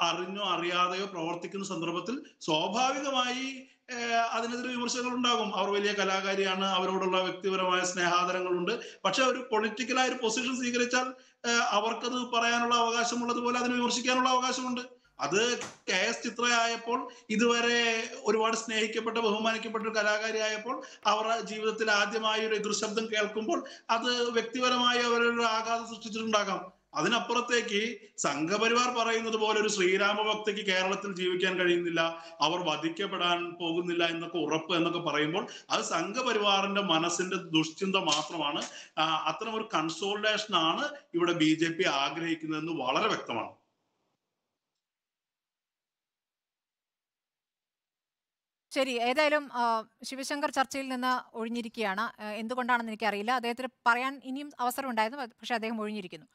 അറിഞ്ഞോ അറിയാതെയോ പ്രവർത്തിക്കുന്ന സന്ദർഭത്തിൽ സ്വാഭാവികമായി അതിനെതിരെ വിമർശനങ്ങൾ ഉണ്ടാകും അവർ വലിയ കലാകാരിയാണ് അവരോടുള്ള വ്യക്തിപരമായ സ്നേഹാദരങ്ങളുണ്ട് പക്ഷെ ഒരു പൊളിറ്റിക്കലായ ഒരു പൊസിഷൻ സ്വീകരിച്ചാൽ അവർക്കത് പറയാനുള്ള അവകാശമുള്ളതുപോലെ അതിനെ വിമർശിക്കാനുള്ള അവകാശമുണ്ട് അത് കെ എസ് ചിത്രയായപ്പോൾ ഇതുവരെ ഒരുപാട് സ്നേഹിക്കപ്പെട്ട ബഹുമാനിക്കപ്പെട്ട ഒരു കലാകാരിയായപ്പോൾ അവർ ജീവിതത്തിൽ ആദ്യമായി ഒരു എതിർശബ്ദം കേൾക്കുമ്പോൾ അത് വ്യക്തിപരമായി അവരൊരു ആഘാതം സൃഷ്ടിച്ചിട്ടുണ്ടാകാം അതിനപ്പുറത്തേക്ക് സംഘപരിവാർ പറയുന്നത് പോലെ ഒരു ശ്രീരാമ ഭക്തിക്ക് കേരളത്തിൽ ജീവിക്കാൻ കഴിയുന്നില്ല അവർ വധിക്കപ്പെടാൻ പോകുന്നില്ല എന്നൊക്കെ ഉറപ്പ് എന്നൊക്കെ പറയുമ്പോൾ അത് സംഘപരിവാറിന്റെ മനസ്സിന്റെ ദുഷ്ചിന്ത മാത്രമാണ് അത്തരം ഒരു കൺസോൾട്ടേഷൻ ആണ് ഇവിടെ ബി ജെ പി ആഗ്രഹിക്കുന്നതെന്ന് വളരെ വ്യക്തമാണ് ശരി ഏതായാലും ശിവശങ്കർ ചർച്ചയിൽ നിന്ന് ഒഴിഞ്ഞിരിക്കുകയാണ് എന്തുകൊണ്ടാണെന്ന് എനിക്കറിയില്ല അദ്ദേഹത്തിന് പറയാൻ ഇനിയും അവസരം ഉണ്ടായിരുന്നു പക്ഷേ അദ്ദേഹം ഒഴിഞ്ഞിരിക്കുന്നു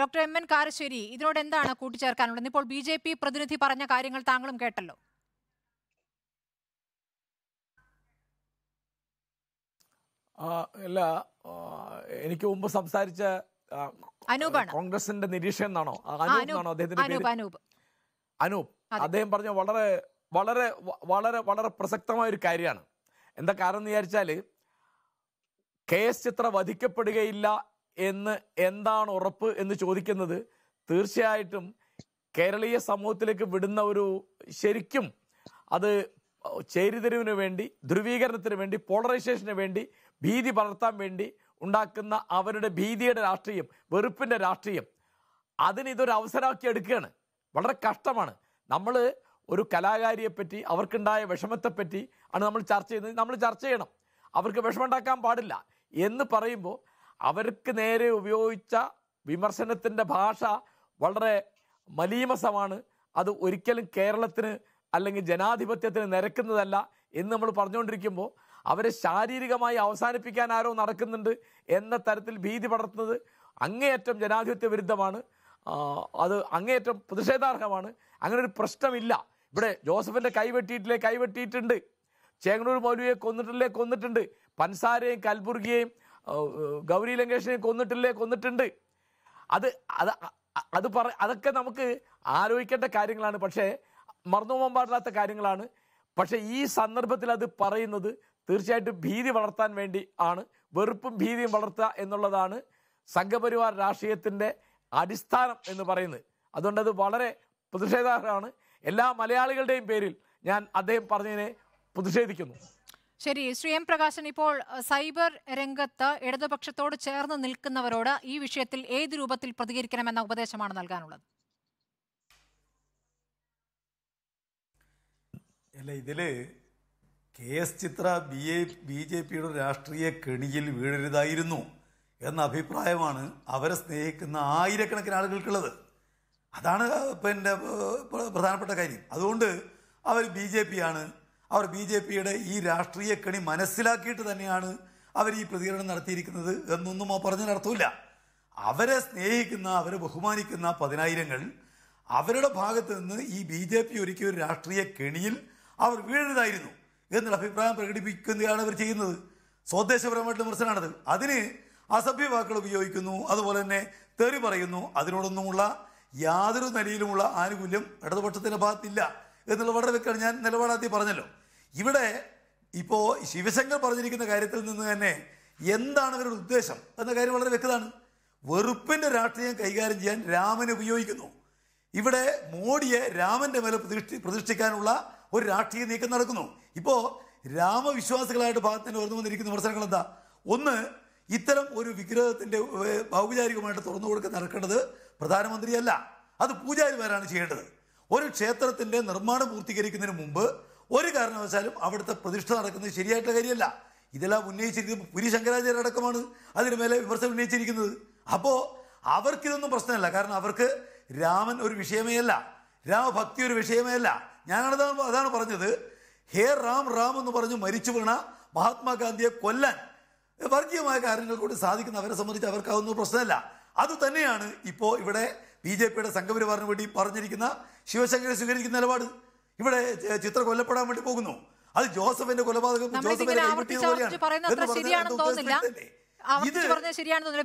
ഡോക്ടർ എം എൻ കാരശ്ശേരി ഇതിനോട് എന്താണ് കൂട്ടിച്ചേർക്കാനുള്ളത് ഇപ്പോൾ ബി ജെ പി പ്രതിനിധി പറഞ്ഞ കാര്യങ്ങൾ താങ്കളും കേട്ടല്ലോ അല്ല എനിക്ക് മുമ്പ് സംസാരിച്ച കോൺഗ്രസിന്റെ നിരീക്ഷണം എന്നാണോ അനൂപ് അദ്ദേഹം പറഞ്ഞ വളരെ വളരെ വളരെ വളരെ പ്രസക്തമായ ഒരു കാര്യമാണ് എന്താ കാരണം എന്ന് വിചാരിച്ചാൽ കെ എസ് ചിത്ര വധിക്കപ്പെടുകയില്ല എന്ന് എന്താണ് ഉറപ്പ് എന്ന് ചോദിക്കുന്നത് തീർച്ചയായിട്ടും കേരളീയ സമൂഹത്തിലേക്ക് വിടുന്ന ഒരു ശരിക്കും അത് ചേരിതിരിവിന് വേണ്ടി ധ്രുവീകരണത്തിന് വേണ്ടി പോളറൈസേഷന് വേണ്ടി ഭീതി പടർത്താൻ വേണ്ടി ഉണ്ടാക്കുന്ന അവരുടെ ഭീതിയുടെ രാഷ്ട്രീയം വെറുപ്പിൻ്റെ രാഷ്ട്രീയം അതിനിതൊരു അവസരമാക്കി എടുക്കുകയാണ് വളരെ കഷ്ടമാണ് നമ്മൾ ഒരു കലാകാരിയെപ്പറ്റി അവർക്കുണ്ടായ വിഷമത്തെപ്പറ്റി ആണ് നമ്മൾ ചർച്ച ചെയ്യുന്നത് നമ്മൾ ചർച്ച ചെയ്യണം അവർക്ക് വിഷമമുണ്ടാക്കാൻ പാടില്ല എന്ന് പറയുമ്പോൾ അവർക്ക് നേരെ ഉപയോഗിച്ച വിമർശനത്തിൻ്റെ ഭാഷ വളരെ മലീമസമാണ് അത് ഒരിക്കലും കേരളത്തിന് അല്ലെങ്കിൽ ജനാധിപത്യത്തിന് നിരക്കുന്നതല്ല എന്ന് നമ്മൾ പറഞ്ഞുകൊണ്ടിരിക്കുമ്പോൾ അവരെ ശാരീരികമായി അവസാനിപ്പിക്കാൻ ആരോ നടക്കുന്നുണ്ട് എന്ന തരത്തിൽ ഭീതി പടർത്തുന്നത് അങ്ങേയറ്റം ജനാധിപത്യ വിരുദ്ധമാണ് അത് അങ്ങേയറ്റം പ്രതിഷേധാർഹമാണ് അങ്ങനെ ഒരു പ്രശ്നമില്ല ഇവിടെ ജോസഫിന്റെ കൈവെട്ടിയിട്ടില്ലേ കൈവെട്ടിയിട്ടുണ്ട് ചേങ്ങനൂർ മൗലവിയെ കൊന്നിട്ടില്ലേ കൊന്നിട്ടുണ്ട് പൻസാരെയും കൽബുർഗിയെയും ഗൗരി ലങ്കേഷിനെയും കൊന്നിട്ടില്ലേ കൊന്നിട്ടുണ്ട് അത് അത് അത് പറ അതൊക്കെ നമുക്ക് ആലോചിക്കേണ്ട കാര്യങ്ങളാണ് പക്ഷേ മറന്നു പോകാൻ പാടില്ലാത്ത കാര്യങ്ങളാണ് പക്ഷേ ഈ സന്ദർഭത്തിൽ അത് പറയുന്നത് തീർച്ചയായിട്ടും ഭീതി വളർത്താൻ വേണ്ടി ആണ് വെറുപ്പും ഭീതിയും വളർത്തുക എന്നുള്ളതാണ് സംഘപരിവാർ രാഷ്ട്രീയത്തിൻ്റെ അടിസ്ഥാനം എന്ന് പറയുന്നത് അതുകൊണ്ട് അത് വളരെ പ്രതിഷേധാർഹമാണ് എല്ലാ മലയാളികളുടെയും പേരിൽ ഞാൻ അദ്ദേഹം പറഞ്ഞതിനെ പ്രതിഷേധിക്കുന്നു ശരി ശ്രീ എം പ്രകാശൻ ഇപ്പോൾ സൈബർ രംഗത്ത് ഇടതുപക്ഷത്തോട് ചേർന്ന് നിൽക്കുന്നവരോട് ഈ വിഷയത്തിൽ ഏത് രൂപത്തിൽ പ്രതികരിക്കണമെന്ന ഉപദേശമാണ് നൽകാനുള്ളത് അല്ല ഇതില് K S Chithra B A B J പിയുടെ രാഷ്ട്രീയ കെണിയിൽ വീഴരുതായിരുന്നു എന്ന അഭിപ്രായമാണ് അവരെ സ്നേഹിക്കുന്ന ആയിരക്കണക്കിന് ആളുകൾക്കുള്ളത് അതാണ് പിന്നെ പ്രധാനപ്പെട്ട കാര്യം അതുകൊണ്ട് അവർ ബി ജെ പി ആണ് അവർ ബി ജെ പിയുടെ ഈ രാഷ്ട്രീയ കെണി മനസ്സിലാക്കിയിട്ട് തന്നെയാണ് അവർ ഈ പ്രതികരണം നടത്തിയിരിക്കുന്നത് എന്നൊന്നും ആ പറഞ്ഞതിനർത്ഥമില്ല അവരെ സ്നേഹിക്കുന്ന അവരെ ബഹുമാനിക്കുന്ന പതിനായിരങ്ങൾ അവരുടെ ഭാഗത്ത് നിന്ന് ഈ ബി ജെ പി ഒരുക്കിയ ഒരു രാഷ്ട്രീയ കെണിയിൽ അവർ വീഴുന്നതായിരുന്നു എന്നുള്ള അഭിപ്രായം പ്രകടിപ്പിക്കുന്നതാണ് അവർ ചെയ്യുന്നത് സ്വദേശപരമായിട്ട് വിമർശനമാണത് അതിന് അസഭ്യ വാക്കുകൾ ഉപയോഗിക്കുന്നു അതുപോലെ തന്നെ തെറി പറയുന്നു അതിനോടൊന്നുമുള്ള യാതൊരു നിലയിലുമുള്ള ആനുകൂല്യം ഇടതുപക്ഷത്തിൻ്റെ ഭാഗത്തില്ല എന്നുള്ള വളരെ വ്യക്തമാണ് ഞാൻ നിലപാടാത്തി പറഞ്ഞല്ലോ ഇവിടെ ഇപ്പോൾ ശിവശങ്കർ പറഞ്ഞിരിക്കുന്ന കാര്യത്തിൽ നിന്ന് തന്നെ എന്താണ് അവരുടെ ഉദ്ദേശം എന്ന കാര്യം വളരെ വ്യക്തമാണ് വെറുപ്പിൻ്റെ രാഷ്ട്രീയം കൈകാര്യം ചെയ്യാൻ രാമനെ ഉപയോഗിക്കുന്നു ഇവിടെ മോഡിയെ രാമൻ്റെ മേലെ പ്രതിഷ്ഠി പ്രതിഷ്ഠിക്കാനുള്ള ഒരു രാഷ്ട്രീയ നീക്കം നടക്കുന്നു ഇപ്പോൾ രാമവിശ്വാസികളായിട്ട് ഭാഗത്തിന് ഉയർന്നു വന്നിരിക്കുന്ന വിമർശനങ്ങൾ എന്താ ഒന്ന് ഇത്തരം ഒരു വിഗ്രഹത്തിൻ്റെ ഔപചാരികമായിട്ട് തുറന്നു കൊടുക്കൽ നടക്കേണ്ടത് പ്രധാനമന്ത്രിയല്ല അത് പൂജാരിമാരാണ് ചെയ്യേണ്ടത് ഒരു ക്ഷേത്രത്തിൻ്റെ നിർമ്മാണം പൂർത്തീകരിക്കുന്നതിന് മുമ്പ് ഒരു കാരണവശാലും അവിടുത്തെ പ്രതിഷ്ഠ നടക്കുന്നത് ശരിയായിട്ടുള്ള കാര്യമല്ല ഇതെല്ലാം ഉന്നയിച്ചിരിക്കുന്നത് പുരി ശങ്കരാചാര്യ അടക്കമാണ് അതിന് മേലെ വിമർശനം ഉന്നയിച്ചിരിക്കുന്നത് അപ്പോൾ അവർക്കിതൊന്നും പ്രശ്നമല്ല കാരണം അവർക്ക് രാമൻ ഒരു വിഷയമേ അല്ല രാമഭക്തി ഒരു വിഷയമേ അല്ല ഞാനാണ് അതാണ് പറഞ്ഞത് ഹേ റാം റാം എന്ന് പറഞ്ഞു മരിച്ചു വീണ മഹാത്മാഗാന്ധിയെ കൊല്ലാൻ വർഗീയമായ കാര്യങ്ങൾ കൊണ്ട് സാധിക്കുന്ന അവരെ സംബന്ധിച്ച് അവർക്കാവുന്ന പ്രശ്നമല്ല അത് തന്നെയാണ് ഇപ്പോൾ ഇവിടെ ബി ജെ പിയുടെ സംഘപരിവാറിന് വേണ്ടി പറഞ്ഞിരിക്കുന്ന ശിവശങ്കരെ സ്വീകരിക്കുന്ന നിലപാട് ഇവിടെ ചിത്ര കൊല്ലപ്പെടാൻ വേണ്ടി പോകുന്നു അത് ജോസഫിന്റെ കൊലപാതകം പറയുന്നത് ശരിയാണെന്ന് തോന്നുന്നില്ല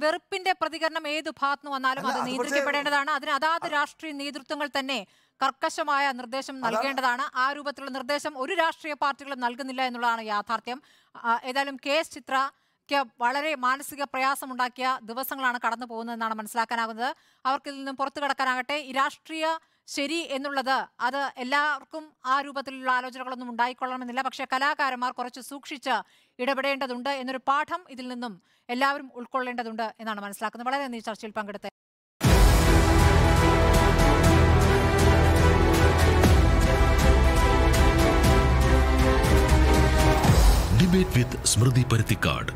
വെറുപ്പിന്റെ പ്രതികരണം ഏത് ഭാഗത്തുനിന്ന് വന്നാലും അത് നിയന്ത്രിക്കപ്പെടേണ്ടതാണ് അതിന് അതാത് രാഷ്ട്രീയ നേതൃത്വങ്ങൾ തന്നെ കർക്കശമായ നിർദ്ദേശം നൽകേണ്ടതാണ് ആ രൂപത്തിലുള്ള നിർദ്ദേശം ഒരു രാഷ്ട്രീയ പാർട്ടികളും നൽകുന്നില്ല എന്നുള്ളതാണ് യാഥാർത്ഥ്യം ഏതായാലും കെ ചിത്ര ഒക്കെ വളരെ മാനസിക പ്രയാസമുണ്ടാക്കിയ ദിവസങ്ങളാണ് കടന്നു പോകുന്നതെന്നാണ് മനസ്സിലാക്കാനാകുന്നത് അവർക്കിൽ നിന്നും പുറത്തു കിടക്കാനാകട്ടെ ഈ രാഷ്ട്രീയ ശരി എന്നുള്ളത് അത് എല്ലാവർക്കും ആ രൂപത്തിലുള്ള ആലോചനകളൊന്നും ഉണ്ടായിക്കൊള്ളണമെന്നില്ല പക്ഷേ കലാകാരന്മാർ കുറച്ച് സൂക്ഷിച്ച് ഇടപെടേണ്ടതുണ്ട് എന്നൊരു പാഠം ഇതിൽ നിന്നും എല്ലാവരും ഉൾക്കൊള്ളേണ്ടതുണ്ട് എന്നാണ് മനസ്സിലാക്കുന്നത് വളരെ നന്ദി ചർച്ചയിൽ പങ്കെടുത്ത ഡിബേറ്റ് വിത്ത് സ്മൃതി പരുത്തിക്കാട്